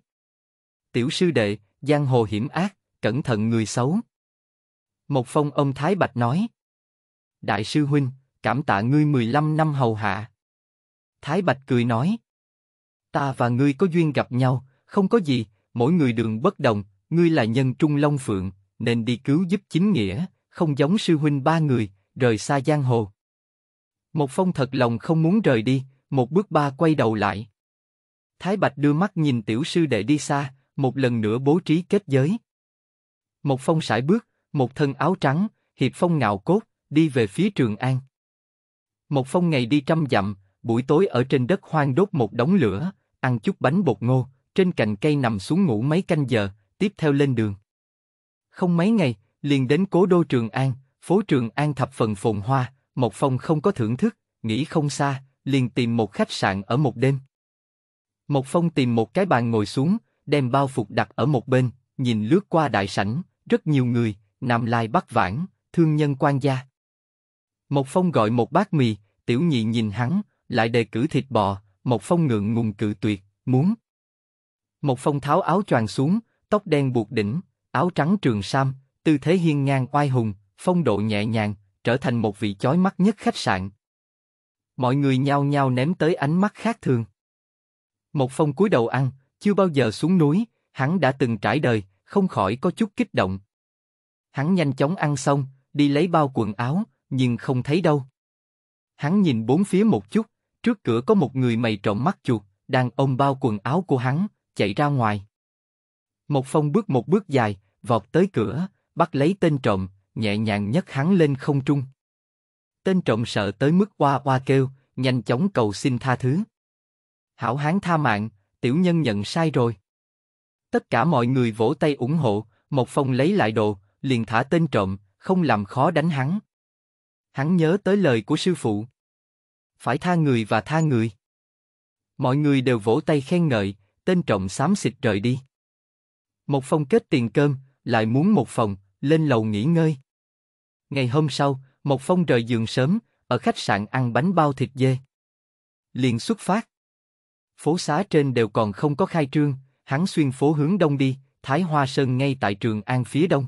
Tiểu sư đệ, giang hồ hiểm ác, cẩn thận người xấu. Một phong ông Thái Bạch nói. Đại sư huynh, cảm tạ ngươi 15 năm hầu hạ. Thái Bạch cười nói, ta và ngươi có duyên gặp nhau, không có gì, mỗi người đường bất đồng, ngươi là nhân trung long phượng, nên đi cứu giúp chính nghĩa, không giống sư huynh ba người, rời xa giang hồ. Một phong thật lòng không muốn rời đi, một bước ba quay đầu lại. Thái Bạch đưa mắt nhìn tiểu sư đệ đi xa, một lần nữa bố trí kết giới. Một phong sải bước, một thân áo trắng, hiệp phong ngạo cốt, đi về phía Trường An. Một phong ngày đi trăm dặm, buổi tối ở trên đất hoang đốt một đống lửa, ăn chút bánh bột ngô, trên cành cây nằm xuống ngủ mấy canh giờ, tiếp theo lên đường. Không mấy ngày, liền đến cố đô Trường An, phố Trường An thập phần phồn hoa, Một Phong không có thưởng thức, nghĩ không xa, liền tìm một khách sạn ở một đêm. Một Phong tìm một cái bàn ngồi xuống, đem bao phục đặt ở một bên, nhìn lướt qua đại sảnh, rất nhiều người, nằm lai bắt vãng, thương nhân quan gia. Một Phong gọi một bát mì, Tiểu Nhị nhìn hắn, lại đề cử thịt bò, Một Phong ngượng ngùng cự tuyệt, muốn. Một Phong tháo áo choàng xuống, tóc đen buộc đỉnh, áo trắng trường sam, tư thế hiên ngang oai hùng, phong độ nhẹ nhàng, trở thành một vị chói mắt nhất khách sạn. Mọi người nhao nhao ném tới ánh mắt khác thường. Một Phong cúi đầu ăn, chưa bao giờ xuống núi, hắn đã từng trải đời, không khỏi có chút kích động. Hắn nhanh chóng ăn xong, đi lấy bao quần áo, nhưng không thấy đâu. Hắn nhìn bốn phía một chút, trước cửa có một người mày trộm mắt chuột, đang ôm bao quần áo của hắn, chạy ra ngoài. Một phong bước một bước dài, vọt tới cửa, bắt lấy tên trộm, nhẹ nhàng nhấc hắn lên không trung. Tên trộm sợ tới mức qua qua kêu, nhanh chóng cầu xin tha thứ. Hảo hán tha mạng, tiểu nhân nhận sai rồi. Tất cả mọi người vỗ tay ủng hộ, một phong lấy lại đồ, liền thả tên trộm, không làm khó đánh hắn. Hắn nhớ tới lời của sư phụ. Phải tha người và tha người. Mọi người đều vỗ tay khen ngợi, tên trọng xám xịt rời đi. Một phòng kết tiền cơm, lại muốn một phòng, lên lầu nghỉ ngơi. Ngày hôm sau, một phong rời giường sớm, ở khách sạn ăn bánh bao thịt dê. Liền xuất phát. Phố xá trên đều còn không có khai trương, hắn xuyên phố hướng đông đi, Thái Hoa Sơn ngay tại trường An phía đông.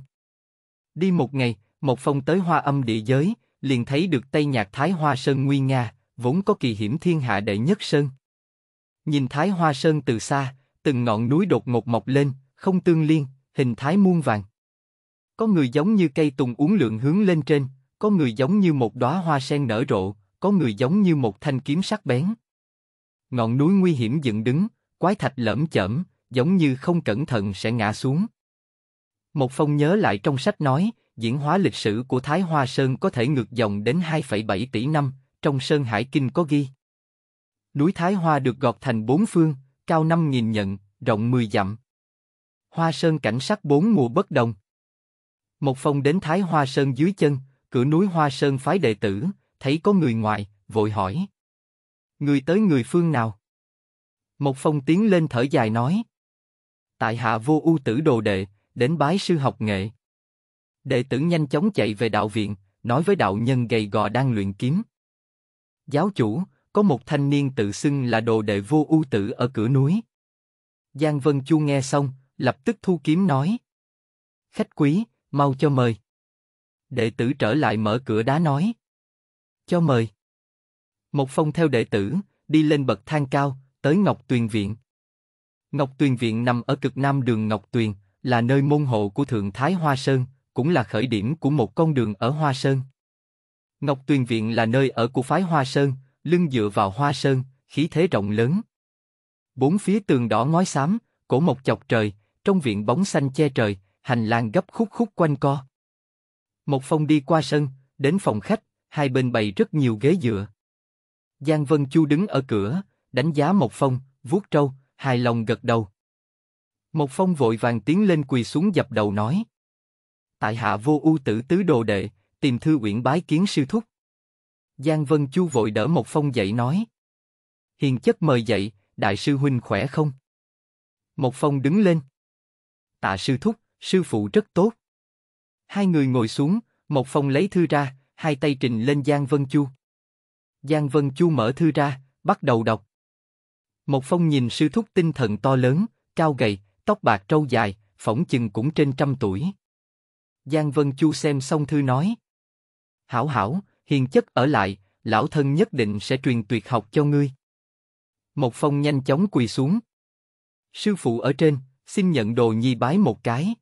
Đi một ngày, một phong tới Hoa Âm địa giới, liền thấy được Tây Nhạc Thái Hoa Sơn nguy nga, vốn có kỳ hiểm thiên hạ đệ nhất sơn. Nhìn Thái Hoa Sơn từ xa, từng ngọn núi đột ngột mọc lên, không tương liên, hình thái muôn vàng. Có người giống như cây tùng uốn lượn hướng lên trên, có người giống như một đóa hoa sen nở rộ, có người giống như một thanh kiếm sắc bén. Ngọn núi nguy hiểm dựng đứng, quái thạch lởm chởm, giống như không cẩn thận sẽ ngã xuống. Một phong nhớ lại trong sách nói, diễn hóa lịch sử của Thái Hoa Sơn có thể ngược dòng đến 2,7 tỷ năm, trong Sơn Hải Kinh có ghi. Núi Thái Hoa được gọt thành bốn phương, cao 5.000 nhận, rộng 10 dặm. Hoa Sơn cảnh sắc bốn mùa bất đồng. Một phong đến Thái Hoa Sơn dưới chân, cửa núi Hoa Sơn phái đệ tử, thấy có người ngoài, vội hỏi. Người tới người phương nào? Một phong tiến lên thở dài nói. Tại hạ vô ưu tử đồ đệ, đến bái sư học nghệ. Đệ tử nhanh chóng chạy về đạo viện, nói với đạo nhân gầy gò đang luyện kiếm. Giáo chủ, có một thanh niên tự xưng là đồ đệ vô ưu tử ở cửa núi. Giang Vân Chu nghe xong, lập tức thu kiếm nói. Khách quý, mau cho mời. Đệ tử trở lại mở cửa đá nói. Cho mời. Một phong theo đệ tử, đi lên bậc thang cao, tới Ngọc Tuyền Viện. Ngọc Tuyền Viện nằm ở cực nam đường Ngọc Tuyền, là nơi môn hộ của Thượng Thái Hoa Sơn, cũng là khởi điểm của một con đường ở Hoa Sơn. Ngọc Tuyền Viện là nơi ở của phái Hoa Sơn, lưng dựa vào Hoa Sơn, khí thế rộng lớn. Bốn phía tường đỏ ngói xám, cổ mộc chọc trời, trong viện bóng xanh che trời, hành lang gấp khúc khúc quanh co. Một phong đi qua sân, đến phòng khách, hai bên bày rất nhiều ghế dựa. Giang Vân Chu đứng ở cửa, đánh giá một phong, vuốt trâu, hài lòng gật đầu. Một phong vội vàng tiến lên quỳ xuống dập đầu nói tại hạ vô ưu tử tứ đồ đệ, tìm thư uyển bái kiến sư thúc. Giang Vân Chu vội đỡ một phong dậy nói. Hiền chất mời dậy, đại sư huynh khỏe không? Một phong đứng lên. Tạ sư thúc, sư phụ rất tốt. Hai người ngồi xuống, một phong lấy thư ra, hai tay trình lên Giang Vân Chu. Giang Vân Chu mở thư ra, bắt đầu đọc. Một phong nhìn sư thúc tinh thần to lớn, cao gầy, tóc bạc trâu dài, phỏng chừng cũng trên trăm tuổi. Giang Vân Chu xem xong thư nói. Hảo hảo, hiền chất ở lại, lão thân nhất định sẽ truyền tuyệt học cho ngươi. Một phong nhanh chóng quỳ xuống. Sư phụ ở trên, xin nhận đồ nhi bái một cái.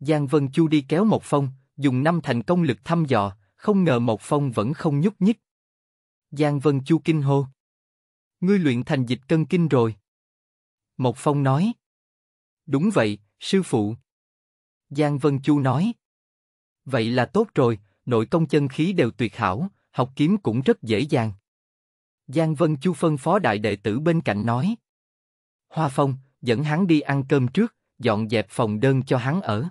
Giang Vân Chu đi kéo một phong, dùng năm thành công lực thăm dò, không ngờ một phong vẫn không nhúc nhích. Giang Vân Chu kinh hô. Ngươi luyện thành dịch cân kinh rồi. Một phong nói. Đúng vậy, sư phụ. Giang Vân Chu nói. Vậy là tốt rồi, nội công chân khí đều tuyệt hảo, học kiếm cũng rất dễ dàng. Giang Vân Chu phân phó đại đệ tử bên cạnh nói. Hoa Phong, dẫn hắn đi ăn cơm trước, dọn dẹp phòng đơn cho hắn ở.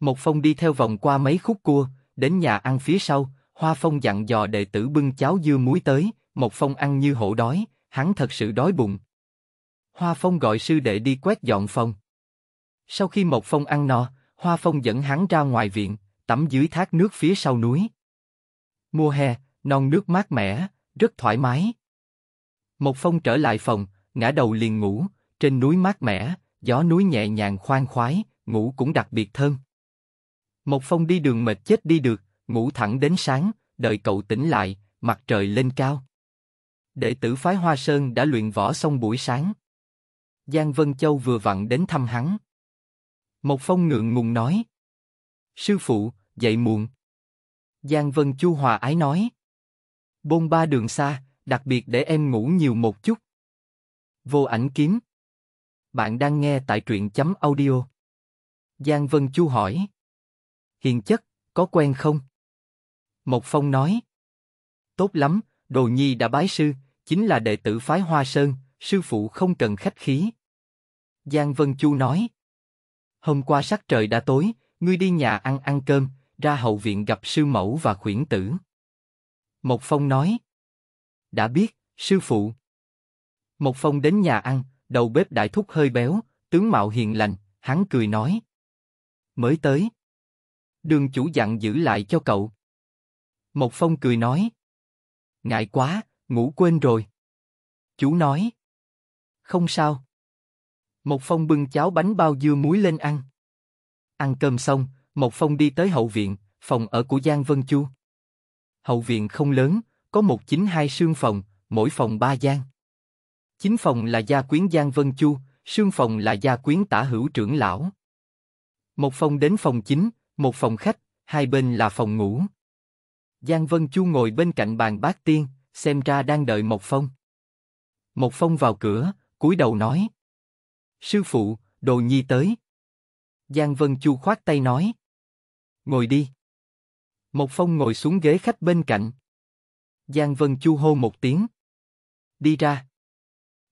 Một Phong đi theo vòng qua mấy khúc cua, đến nhà ăn phía sau, Hoa Phong dặn dò đệ tử bưng cháo dưa muối tới, Một Phong ăn như hổ đói, hắn thật sự đói bụng. Hoa Phong gọi sư đệ đi quét dọn phòng. Sau khi Mộc Phong ăn no, Hoa Phong dẫn hắn ra ngoài viện, tắm dưới thác nước phía sau núi. Mùa hè, non nước mát mẻ, rất thoải mái. Mộc Phong trở lại phòng, ngã đầu liền ngủ, trên núi mát mẻ, gió núi nhẹ nhàng khoan khoái, ngủ cũng đặc biệt thơm. Mộc Phong đi đường mệt chết đi được, ngủ thẳng đến sáng, đợi cậu tỉnh lại, mặt trời lên cao. Đệ tử phái Hoa Sơn đã luyện võ xong buổi sáng. Giang Vân Châu vừa vặn đến thăm hắn một Phong ngượng ngùng nói. Sư phụ, dậy muộn. Giang Vân Chu hòa ái nói. Bôn ba đường xa, đặc biệt để em ngủ nhiều một chút. Vô ảnh kiếm. Bạn đang nghe tại truyện chấm audio. Giang Vân Chu hỏi. Hiền chất, có quen không? một Phong nói. Tốt lắm, Đồ Nhi đã bái sư, chính là đệ tử phái Hoa Sơn, sư phụ không cần khách khí. Giang Vân Chu nói. Hôm qua sắc trời đã tối, ngươi đi nhà ăn ăn cơm, ra hậu viện gặp sư mẫu và khuyển tử. Mộc Phong nói. Đã biết, sư phụ. Mộc Phong đến nhà ăn, đầu bếp đại thúc hơi béo, tướng mạo hiền lành, hắn cười nói. Mới tới. Đường chủ dặn giữ lại cho cậu. Mộc Phong cười nói. Ngại quá, ngủ quên rồi. Chú nói. Không sao, một Phong bưng cháo bánh bao dưa muối lên ăn. Ăn cơm xong, Một Phong đi tới hậu viện, phòng ở của Giang Vân Chu. Hậu viện không lớn, có một chính hai sương phòng, mỗi phòng ba gian. Chính phòng là gia quyến Giang Vân Chu, sương phòng là gia quyến tả hữu trưởng lão. Một phong đến phòng chính, một phòng khách, hai bên là phòng ngủ. Giang Vân Chu ngồi bên cạnh bàn bát tiên, xem ra đang đợi Một Phong. Một Phong vào cửa, cúi đầu nói, Sư phụ, đồ nhi tới. Giang Vân Chu khoát tay nói. Ngồi đi. Một phong ngồi xuống ghế khách bên cạnh. Giang Vân Chu hô một tiếng. Đi ra.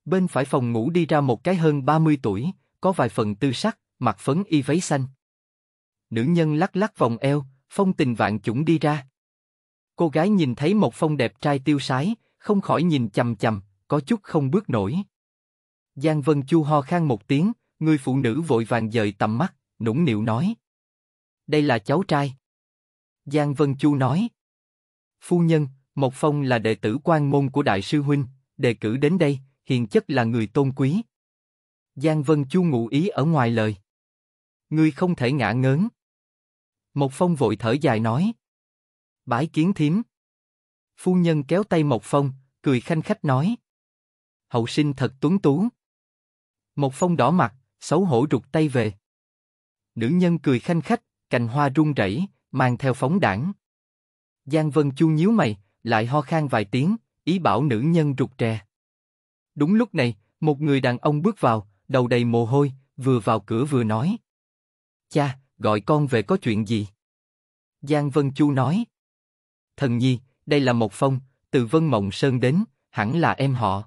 Bên phải phòng ngủ đi ra một cái hơn 30 tuổi, có vài phần tư sắc, mặt phấn y váy xanh. Nữ nhân lắc lắc vòng eo, phong tình vạn chủng đi ra. Cô gái nhìn thấy một phong đẹp trai tiêu sái, không khỏi nhìn chầm chầm, có chút không bước nổi. Giang Vân Chu ho khan một tiếng, người phụ nữ vội vàng dời tầm mắt, nũng nịu nói. Đây là cháu trai. Giang Vân Chu nói. Phu nhân, Mộc Phong là đệ tử quan môn của Đại sư Huynh, đề cử đến đây, hiền chất là người tôn quý. Giang Vân Chu ngụ ý ở ngoài lời. Ngươi không thể ngã ngớn. Mộc Phong vội thở dài nói. Bái kiến thím. Phu nhân kéo tay Mộc Phong, cười khanh khách nói. Hậu sinh thật tuấn tú. Một phong đỏ mặt, xấu hổ rụt tay về. Nữ nhân cười khanh khách, cành hoa rung rẩy, mang theo phóng đảng. Giang Vân Chu nhíu mày, lại ho khan vài tiếng, ý bảo nữ nhân rụt rè. Đúng lúc này, một người đàn ông bước vào, đầu đầy mồ hôi, vừa vào cửa vừa nói. Cha, gọi con về có chuyện gì? Giang Vân Chu nói. Thần nhi, đây là Mộc Phong, từ Vân Mộng Sơn đến, hẳn là em họ.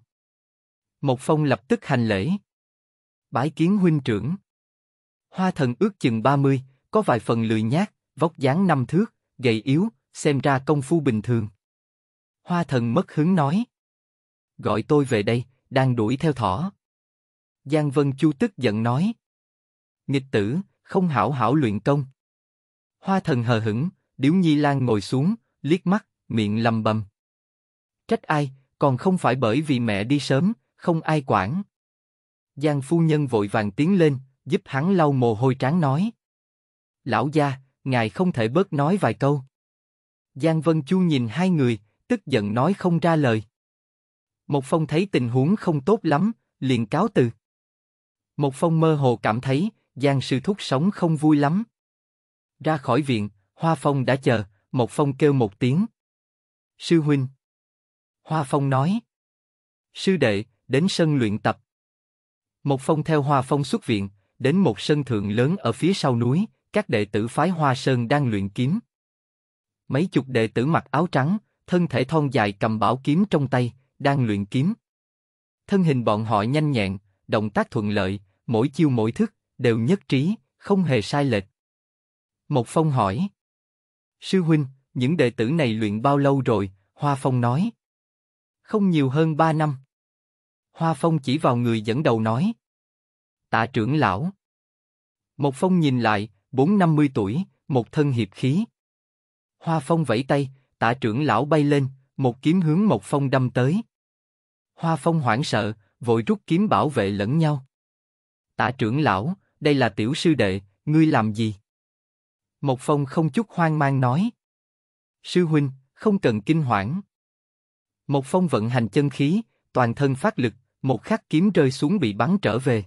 Mộc Phong lập tức hành lễ. Bái kiến huynh trưởng. Hoa thần ước chừng 30, có vài phần lười nhát, vóc dáng năm thước, gầy yếu, xem ra công phu bình thường. Hoa thần mất hứng nói. Gọi tôi về đây, đang đuổi theo thỏ. Giang Vân Chu tức giận nói. Nghịch tử, không hảo hảo luyện công. Hoa thần hờ hững, Điếu Nhi Lan ngồi xuống, liếc mắt, miệng lầm bầm. Trách ai, còn không phải bởi vì mẹ đi sớm, không ai quản. Giang phu nhân vội vàng tiến lên, giúp hắn lau mồ hôi trán nói. Lão gia, ngài không thể bớt nói vài câu. Giang Vân Chu nhìn hai người, tức giận nói không ra lời. Một phong thấy tình huống không tốt lắm, liền cáo từ. Một phong mơ hồ cảm thấy, Giang sư thúc sống không vui lắm. Ra khỏi viện, Hoa Phong đã chờ, Một Phong kêu một tiếng. Sư huynh. Hoa Phong nói. Sư đệ, đến sân luyện tập một Phong theo Hoa Phong xuất viện, đến một sân thượng lớn ở phía sau núi, các đệ tử phái Hoa Sơn đang luyện kiếm. Mấy chục đệ tử mặc áo trắng, thân thể thon dài cầm bảo kiếm trong tay, đang luyện kiếm. Thân hình bọn họ nhanh nhẹn, động tác thuận lợi, mỗi chiêu mỗi thức, đều nhất trí, không hề sai lệch. một Phong hỏi. Sư huynh, những đệ tử này luyện bao lâu rồi? Hoa Phong nói. Không nhiều hơn ba năm. Hoa Phong chỉ vào người dẫn đầu nói. Tạ trưởng lão. Một Phong nhìn lại, bốn năm mươi tuổi, một thân hiệp khí. Hoa Phong vẫy tay, tạ trưởng lão bay lên, một kiếm hướng Mộc Phong đâm tới. Hoa Phong hoảng sợ, vội rút kiếm bảo vệ lẫn nhau. Tạ trưởng lão, đây là tiểu sư đệ, ngươi làm gì? Mộc Phong không chút hoang mang nói. Sư huynh, không cần kinh hoảng. Mộc Phong vận hành chân khí, toàn thân phát lực, một khắc kiếm rơi xuống bị bắn trở về.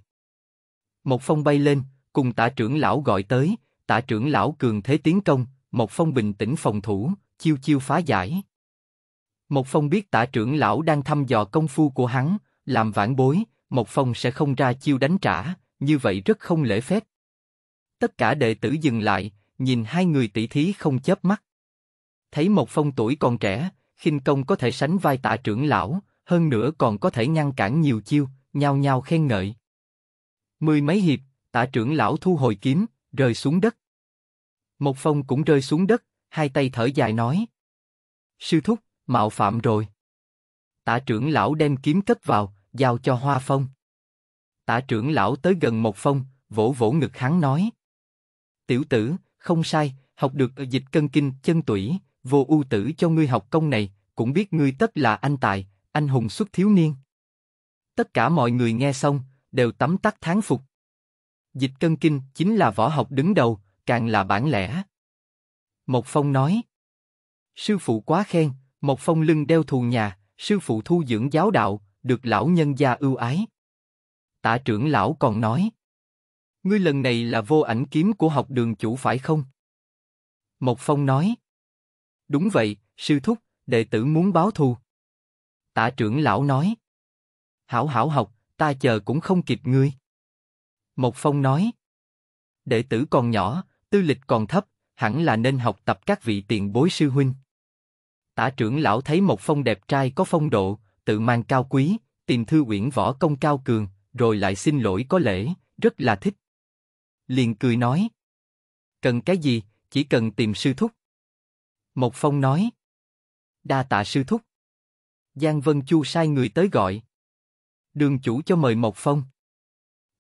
Một phong bay lên, cùng tả trưởng lão gọi tới, tả trưởng lão cường thế tiến công, một phong bình tĩnh phòng thủ, chiêu chiêu phá giải. Một phong biết tả trưởng lão đang thăm dò công phu của hắn, làm vãn bối, một phong sẽ không ra chiêu đánh trả, như vậy rất không lễ phép. Tất cả đệ tử dừng lại, nhìn hai người tỷ thí không chớp mắt. Thấy một phong tuổi còn trẻ, khinh công có thể sánh vai tạ trưởng lão, hơn nữa còn có thể ngăn cản nhiều chiêu, nhao nhao khen ngợi. Mười mấy hiệp, tạ trưởng lão thu hồi kiếm, rơi xuống đất. Một phong cũng rơi xuống đất, hai tay thở dài nói. Sư thúc, mạo phạm rồi. Tạ trưởng lão đem kiếm cất vào, giao cho hoa phong. Tạ trưởng lão tới gần một phong, vỗ vỗ ngực hắn nói. Tiểu tử, không sai, học được ở dịch cân kinh, chân tủy, vô ưu tử cho ngươi học công này, cũng biết ngươi tất là anh tài, anh hùng xuất thiếu niên. Tất cả mọi người nghe xong, đều tấm tắc thán phục. Dịch cân kinh chính là võ học đứng đầu, càng là bản lẻ. Mộc Phong nói. Sư phụ quá khen, Mộc Phong lưng đeo thù nhà, sư phụ thu dưỡng giáo đạo, được lão nhân gia ưu ái. Tả trưởng lão còn nói. Ngươi lần này là vô ảnh kiếm của học đường chủ phải không? Mộc Phong nói. Đúng vậy, sư thúc, đệ tử muốn báo thù. Tả trưởng lão nói. Hảo hảo học, ta chờ cũng không kịp ngươi. Mộc Phong nói. Đệ tử còn nhỏ, tư lịch còn thấp, hẳn là nên học tập các vị tiền bối sư huynh. Tả trưởng lão thấy Mộc Phong đẹp trai có phong độ, tự mang cao quý, tìm thư uyển võ công cao cường, rồi lại xin lỗi có lễ, rất là thích. Liền cười nói. Cần cái gì, chỉ cần tìm sư thúc. Mộc Phong nói. Đa tạ sư thúc. Giang Vân Chu sai người tới gọi. Đường chủ cho mời Mộc Phong.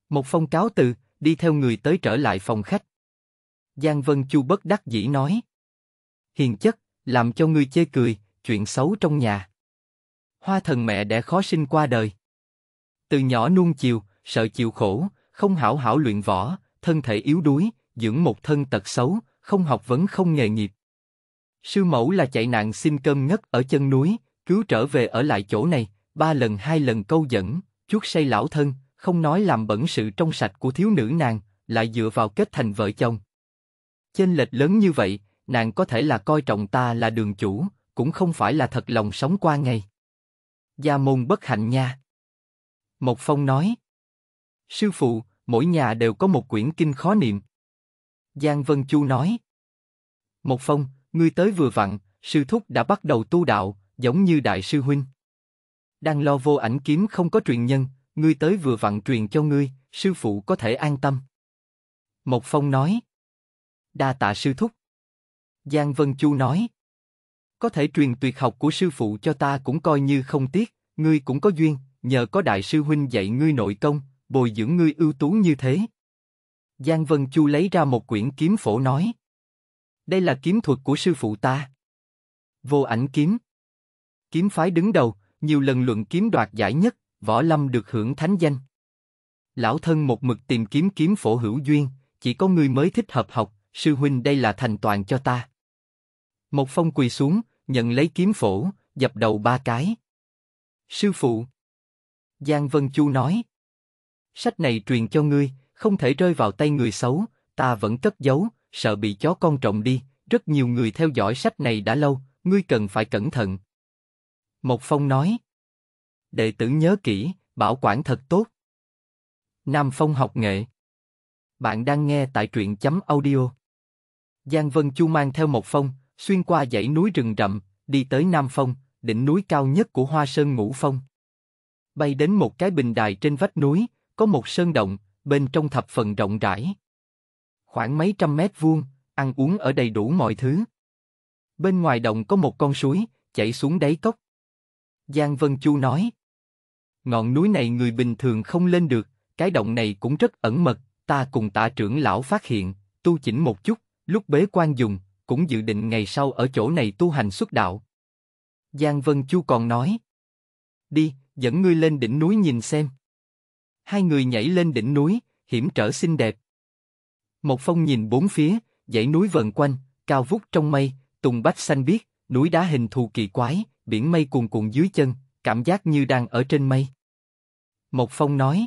Mộc Phong cáo từ, đi theo người tới trở lại phòng khách. Giang Vân Chu bất đắc dĩ nói. Hiền chất, làm cho người chê cười, chuyện xấu trong nhà. Hoa thần mẹ đẻ khó sinh qua đời. Từ nhỏ nuông chiều, sợ chịu khổ, không hảo hảo luyện võ, thân thể yếu đuối, dưỡng một thân tật xấu, không học vấn không nghề nghiệp. Sư mẫu là chạy nạn xin cơm ngất ở chân núi, cứu trở về ở lại chỗ này, ba lần hai lần câu dẫn, chút say lão thân, không nói làm bẩn sự trong sạch của thiếu nữ nàng, lại dựa vào kết thành vợ chồng. Chênh lệch lớn như vậy, nàng có thể là coi trọng ta là đường chủ, cũng không phải là thật lòng sống qua ngày. Gia môn bất hạnh nha. một Phong nói. Sư phụ, mỗi nhà đều có một quyển kinh khó niệm. Giang Vân Chu nói. một Phong, ngươi tới vừa vặn, sư thúc đã bắt đầu tu đạo, giống như đại sư huynh. Đang lo vô ảnh kiếm không có truyền nhân, ngươi tới vừa vặn truyền cho ngươi, sư phụ có thể an tâm. Mộc Phong nói. Đa tạ sư thúc. Giang Vân Chu nói. Có thể truyền tuyệt học của sư phụ cho ta cũng coi như không tiếc, ngươi cũng có duyên, nhờ có đại sư huynh dạy ngươi nội công, bồi dưỡng ngươi ưu tú như thế. Giang Vân Chu lấy ra một quyển kiếm phổ nói. Đây là kiếm thuật của sư phụ ta. Vô ảnh kiếm kiếm phái đứng đầu, nhiều lần luận kiếm đoạt giải nhất, võ lâm được hưởng thánh danh. Lão thân một mực tìm kiếm kiếm phổ hữu duyên, chỉ có người mới thích hợp học, sư huynh đây là thành toàn cho ta. Một phong quỳ xuống, nhận lấy kiếm phổ, dập đầu ba cái. Sư phụ. Giang Vân Chu nói. Sách này truyền cho ngươi, không thể rơi vào tay người xấu, ta vẫn cất giấu, sợ bị chó con trộm đi, rất nhiều người theo dõi sách này đã lâu, ngươi cần phải cẩn thận một Phong nói. Đệ tử nhớ kỹ, bảo quản thật tốt. Nam Phong học nghệ. Bạn đang nghe tại truyện chấm audio. Giang Vân Chu mang theo một Phong, xuyên qua dãy núi rừng rậm, đi tới Nam Phong, đỉnh núi cao nhất của Hoa Sơn Ngũ Phong. Bay đến một cái bình đài trên vách núi, có một sơn động, bên trong thập phần rộng rãi. Khoảng mấy trăm mét vuông, ăn uống ở đầy đủ mọi thứ. Bên ngoài động có một con suối, chảy xuống đáy cốc. Giang Vân Chu nói. Ngọn núi này người bình thường không lên được, cái động này cũng rất ẩn mật, ta cùng tạ trưởng lão phát hiện, tu chỉnh một chút, lúc bế quan dùng, cũng dự định ngày sau ở chỗ này tu hành xuất đạo. Giang Vân Chu còn nói. Đi, dẫn ngươi lên đỉnh núi nhìn xem. Hai người nhảy lên đỉnh núi, hiểm trở xinh đẹp. Một phong nhìn bốn phía, dãy núi vần quanh, cao vút trong mây, tùng bách xanh biếc, núi đá hình thù kỳ quái, biển mây cuồn cuộn dưới chân, cảm giác như đang ở trên mây. Mộc Phong nói.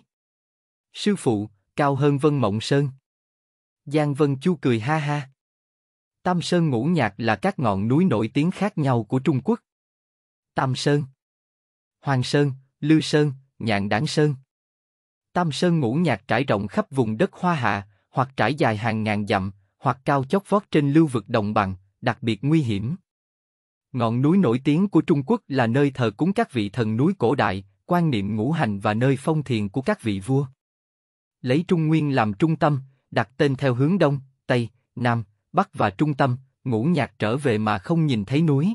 Sư phụ, cao hơn Vân Mộng Sơn. Giang Vân Chu cười ha ha. Tam Sơn ngũ nhạc là các ngọn núi nổi tiếng khác nhau của Trung Quốc. Tam Sơn, Hoàng Sơn, Lư Sơn, Nhạn Đảng Sơn. Tam Sơn ngũ nhạc trải rộng khắp vùng đất Hoa Hạ, hoặc trải dài hàng ngàn dặm, hoặc cao chót vót trên lưu vực đồng bằng, đặc biệt nguy hiểm. Ngọn núi nổi tiếng của Trung Quốc là nơi thờ cúng các vị thần núi cổ đại, quan niệm ngũ hành và nơi phong thiền của các vị vua. Lấy Trung Nguyên làm trung tâm, đặt tên theo hướng Đông, Tây, Nam, Bắc và Trung tâm, ngũ nhạc trở về mà không nhìn thấy núi.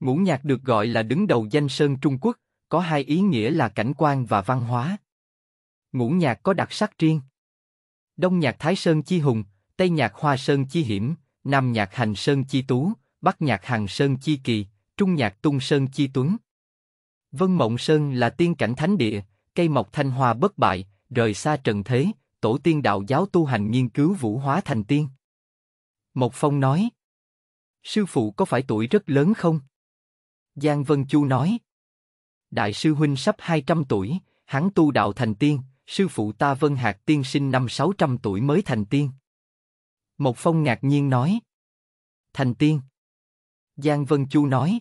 Ngũ nhạc được gọi là đứng đầu danh sơn Trung Quốc, có hai ý nghĩa là cảnh quan và văn hóa. Ngũ nhạc có đặc sắc riêng. Đông nhạc Thái Sơn Chi Hùng, Tây nhạc Hoa Sơn Chi Hiểm, Nam nhạc Hành Sơn Chi Tú, Bắc nhạc hàng sơn chi kỳ, trung nhạc tung sơn chi tuấn. Vân Mộng Sơn là tiên cảnh thánh địa, cây mọc thanh hoa bất bại, rời xa trần thế, tổ tiên đạo giáo tu hành nghiên cứu vũ hóa thành tiên. Mộc Phong nói, sư phụ có phải tuổi rất lớn không? Giang Vân Chu nói, đại sư huynh sắp 200 tuổi, hắn tu đạo thành tiên, sư phụ ta Vân Hạc tiên sinh năm 600 tuổi mới thành tiên. Mộc Phong ngạc nhiên nói, thành tiên. Giang Vân Chu nói.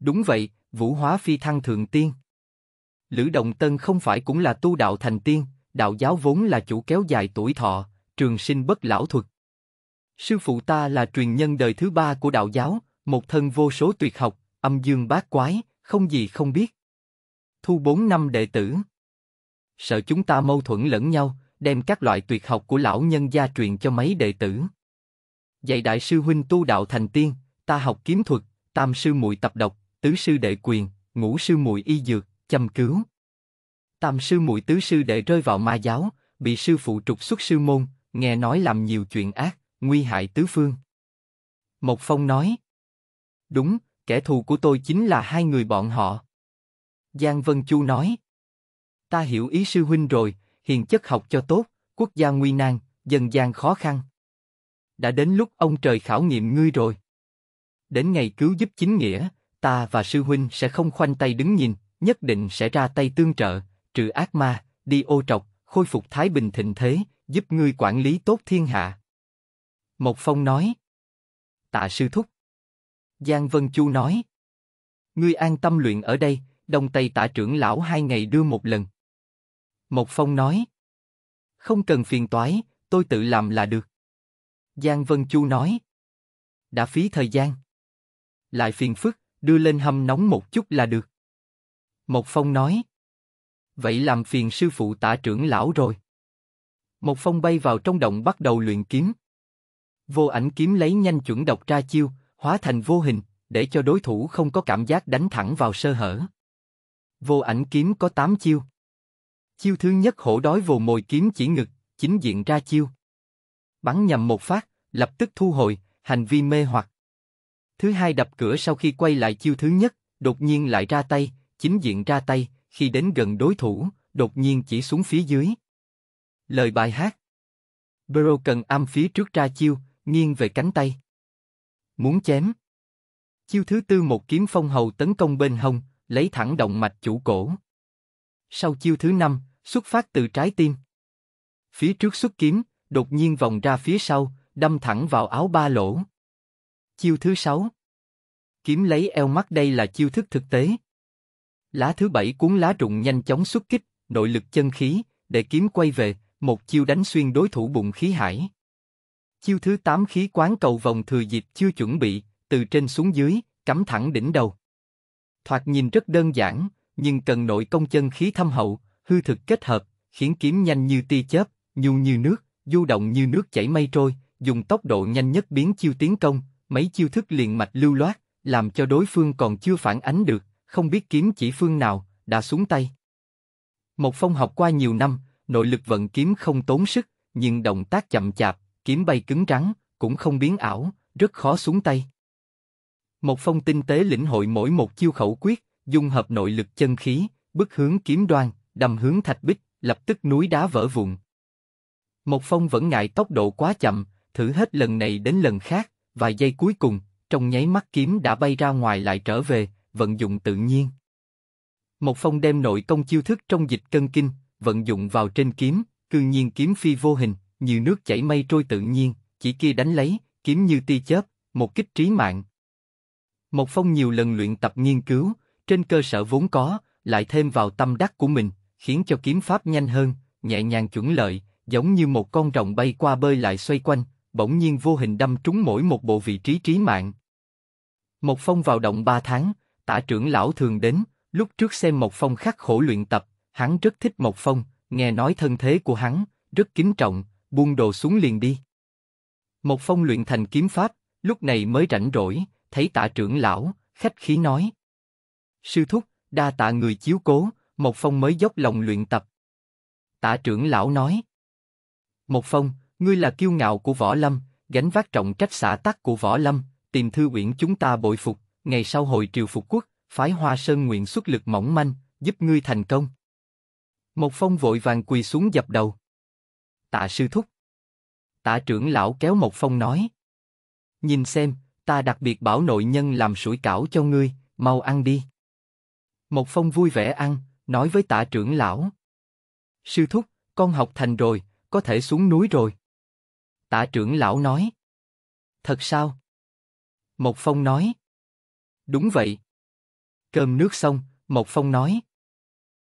Đúng vậy, vũ hóa phi thăng thượng tiên. Lữ Động Tân không phải cũng là tu đạo thành tiên, đạo giáo vốn là chủ kéo dài tuổi thọ, trường sinh bất lão thuật. Sư phụ ta là truyền nhân đời thứ ba của đạo giáo, một thân vô số tuyệt học, âm dương bát quái, không gì không biết. Thu bốn năm đệ tử. Sợ chúng ta mâu thuẫn lẫn nhau, đem các loại tuyệt học của lão nhân gia truyền cho mấy đệ tử. Dạy đại sư huynh tu đạo thành tiên, ta học kiếm thuật, tam sư muội tập độc, tứ sư đệ quyền, ngũ sư muội y dược, chăm cứu. Tam sư muội tứ sư đệ rơi vào ma giáo, bị sư phụ trục xuất sư môn, nghe nói làm nhiều chuyện ác, nguy hại tứ phương. Mộc Phong nói. Đúng, kẻ thù của tôi chính là hai người bọn họ. Giang Vân Chu nói. Ta hiểu ý sư huynh rồi, hiền chất học cho tốt, quốc gia nguy nan, dân gian khó khăn. Đã đến lúc ông trời khảo nghiệm ngươi rồi đến ngày cứu giúp chính nghĩa, ta và sư huynh sẽ không khoanh tay đứng nhìn, nhất định sẽ ra tay tương trợ, trừ ác ma, đi ô trọc, khôi phục thái bình thịnh thế, giúp ngươi quản lý tốt thiên hạ. Mộc Phong nói. Tạ sư thúc. Giang Vân Chu nói. Ngươi an tâm luyện ở đây, đồng tay tạ trưởng lão hai ngày đưa một lần. Mộc Phong nói. Không cần phiền toái, tôi tự làm là được. Giang Vân Chu nói. Đã phí thời gian, lại phiền phức, đưa lên hâm nóng một chút là được. Mộc Phong nói. Vậy làm phiền sư phụ tả trưởng lão rồi. Mộc Phong bay vào trong động bắt đầu luyện kiếm. Vô ảnh kiếm lấy nhanh chuẩn độc ra chiêu, hóa thành vô hình, để cho đối thủ không có cảm giác đánh thẳng vào sơ hở. Vô ảnh kiếm có 8 chiêu. Chiêu thứ nhất hổ đói vồ mồi kiếm chỉ ngực, chính diện ra chiêu. Bắn nhầm một phát, lập tức thu hồi, hành vi mê hoặc, Thứ hai đập cửa sau khi quay lại chiêu thứ nhất, đột nhiên lại ra tay, chính diện ra tay, khi đến gần đối thủ, đột nhiên chỉ xuống phía dưới. Lời bài hát Bro cần âm phía trước ra chiêu, nghiêng về cánh tay. Muốn chém. Chiêu thứ tư một kiếm phong hầu tấn công bên hông, lấy thẳng động mạch chủ cổ. Sau chiêu thứ năm, xuất phát từ trái tim. Phía trước xuất kiếm, đột nhiên vòng ra phía sau, đâm thẳng vào áo ba lỗ. Chiêu thứ sáu Kiếm lấy eo mắt đây là chiêu thức thực tế. Lá thứ bảy cuốn lá rụng nhanh chóng xuất kích, nội lực chân khí, để kiếm quay về, một chiêu đánh xuyên đối thủ bụng khí hải. Chiêu thứ 8 khí quán cầu vòng thừa dịp chưa chuẩn bị, từ trên xuống dưới, cắm thẳng đỉnh đầu. Thoạt nhìn rất đơn giản, nhưng cần nội công chân khí thâm hậu, hư thực kết hợp, khiến kiếm nhanh như tia chớp, nhu như nước, du động như nước chảy mây trôi, dùng tốc độ nhanh nhất biến chiêu tiến công, mấy chiêu thức liền mạch lưu loát, làm cho đối phương còn chưa phản ánh được, không biết kiếm chỉ phương nào, đã xuống tay. Một phong học qua nhiều năm, nội lực vận kiếm không tốn sức, nhưng động tác chậm chạp, kiếm bay cứng rắn, cũng không biến ảo, rất khó xuống tay. Một phong tinh tế lĩnh hội mỗi một chiêu khẩu quyết, dung hợp nội lực chân khí, bức hướng kiếm đoan, đầm hướng thạch bích, lập tức núi đá vỡ vụn. Một phong vẫn ngại tốc độ quá chậm, thử hết lần này đến lần khác, vài giây cuối cùng, trong nháy mắt kiếm đã bay ra ngoài lại trở về, vận dụng tự nhiên. Một phong đem nội công chiêu thức trong dịch cân kinh, vận dụng vào trên kiếm, cư nhiên kiếm phi vô hình, như nước chảy mây trôi tự nhiên, chỉ kia đánh lấy, kiếm như ti chớp, một kích trí mạng. Một phong nhiều lần luyện tập nghiên cứu, trên cơ sở vốn có, lại thêm vào tâm đắc của mình, khiến cho kiếm pháp nhanh hơn, nhẹ nhàng chuẩn lợi, giống như một con rồng bay qua bơi lại xoay quanh, bỗng nhiên vô hình đâm trúng mỗi một bộ vị trí trí mạng. Mộc Phong vào động ba tháng, tả trưởng lão thường đến, lúc trước xem Mộc Phong khắc khổ luyện tập, hắn rất thích Mộc Phong, nghe nói thân thế của hắn, rất kính trọng, buông đồ xuống liền đi. Mộc Phong luyện thành kiếm pháp, lúc này mới rảnh rỗi, thấy tả trưởng lão, khách khí nói. Sư thúc, đa tạ người chiếu cố, Mộc Phong mới dốc lòng luyện tập. Tả trưởng lão nói. Mộc Phong, Ngươi là kiêu ngạo của Võ Lâm, gánh vác trọng trách xã tắc của Võ Lâm, tìm thư uyển chúng ta bội phục, ngày sau hồi triều phục quốc, phái Hoa Sơn nguyện xuất lực mỏng manh, giúp ngươi thành công. Một phong vội vàng quỳ xuống dập đầu. Tạ sư thúc. Tạ trưởng lão kéo một phong nói. Nhìn xem, ta đặc biệt bảo nội nhân làm sủi cảo cho ngươi, mau ăn đi. Một phong vui vẻ ăn, nói với tạ trưởng lão. Sư thúc, con học thành rồi, có thể xuống núi rồi. Tả trưởng lão nói. Thật sao? Mộc Phong nói. Đúng vậy. Cơm nước xong, Mộc Phong nói.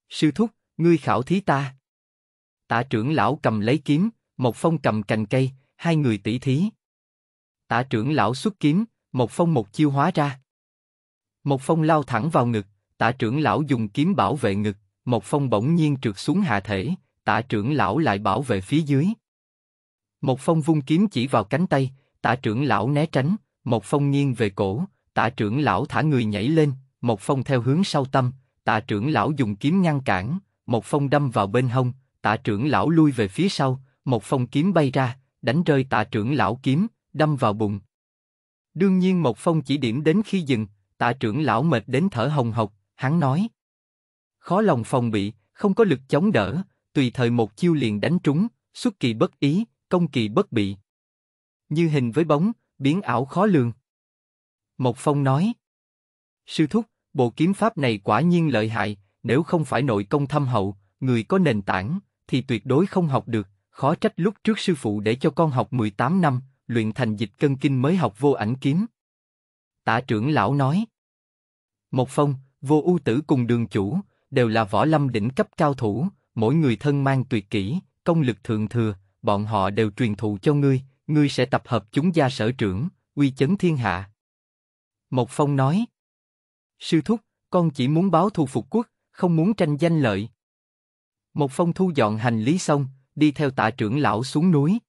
Sư thúc, ngươi khảo thí ta. Tả trưởng lão cầm lấy kiếm, Mộc Phong cầm cành cây, hai người tỷ thí. Tả trưởng lão xuất kiếm, Mộc Phong một chiêu hóa ra. Mộc Phong lao thẳng vào ngực, tả trưởng lão dùng kiếm bảo vệ ngực, Mộc Phong bỗng nhiên trượt xuống hạ thể, tả trưởng lão lại bảo vệ phía dưới. Một phong vung kiếm chỉ vào cánh tay, tả trưởng lão né tránh, một phong nghiêng về cổ, tả trưởng lão thả người nhảy lên, một phong theo hướng sau tâm, tả trưởng lão dùng kiếm ngăn cản, một phong đâm vào bên hông, tả trưởng lão lui về phía sau, một phong kiếm bay ra, đánh rơi tả trưởng lão kiếm, đâm vào bụng. Đương nhiên một phong chỉ điểm đến khi dừng, tả trưởng lão mệt đến thở hồng hộc, hắn nói. Khó lòng phòng bị, không có lực chống đỡ, tùy thời một chiêu liền đánh trúng, xuất kỳ bất ý, công kỳ bất bị. Như hình với bóng, biến ảo khó lường. Mộc Phong nói. Sư thúc, bộ kiếm pháp này quả nhiên lợi hại, nếu không phải nội công thâm hậu, người có nền tảng, thì tuyệt đối không học được, khó trách lúc trước sư phụ để cho con học 18 năm, luyện thành dịch cân kinh mới học vô ảnh kiếm. Tả trưởng lão nói. Mộc Phong, vô ưu tử cùng đường chủ, đều là võ lâm đỉnh cấp cao thủ, mỗi người thân mang tuyệt kỹ, công lực thượng thừa, bọn họ đều truyền thụ cho ngươi, ngươi sẽ tập hợp chúng gia sở trưởng, uy chấn thiên hạ. Mộc Phong nói. Sư thúc, con chỉ muốn báo thù phục quốc, không muốn tranh danh lợi. Mộc Phong thu dọn hành lý xong, đi theo tạ trưởng lão xuống núi.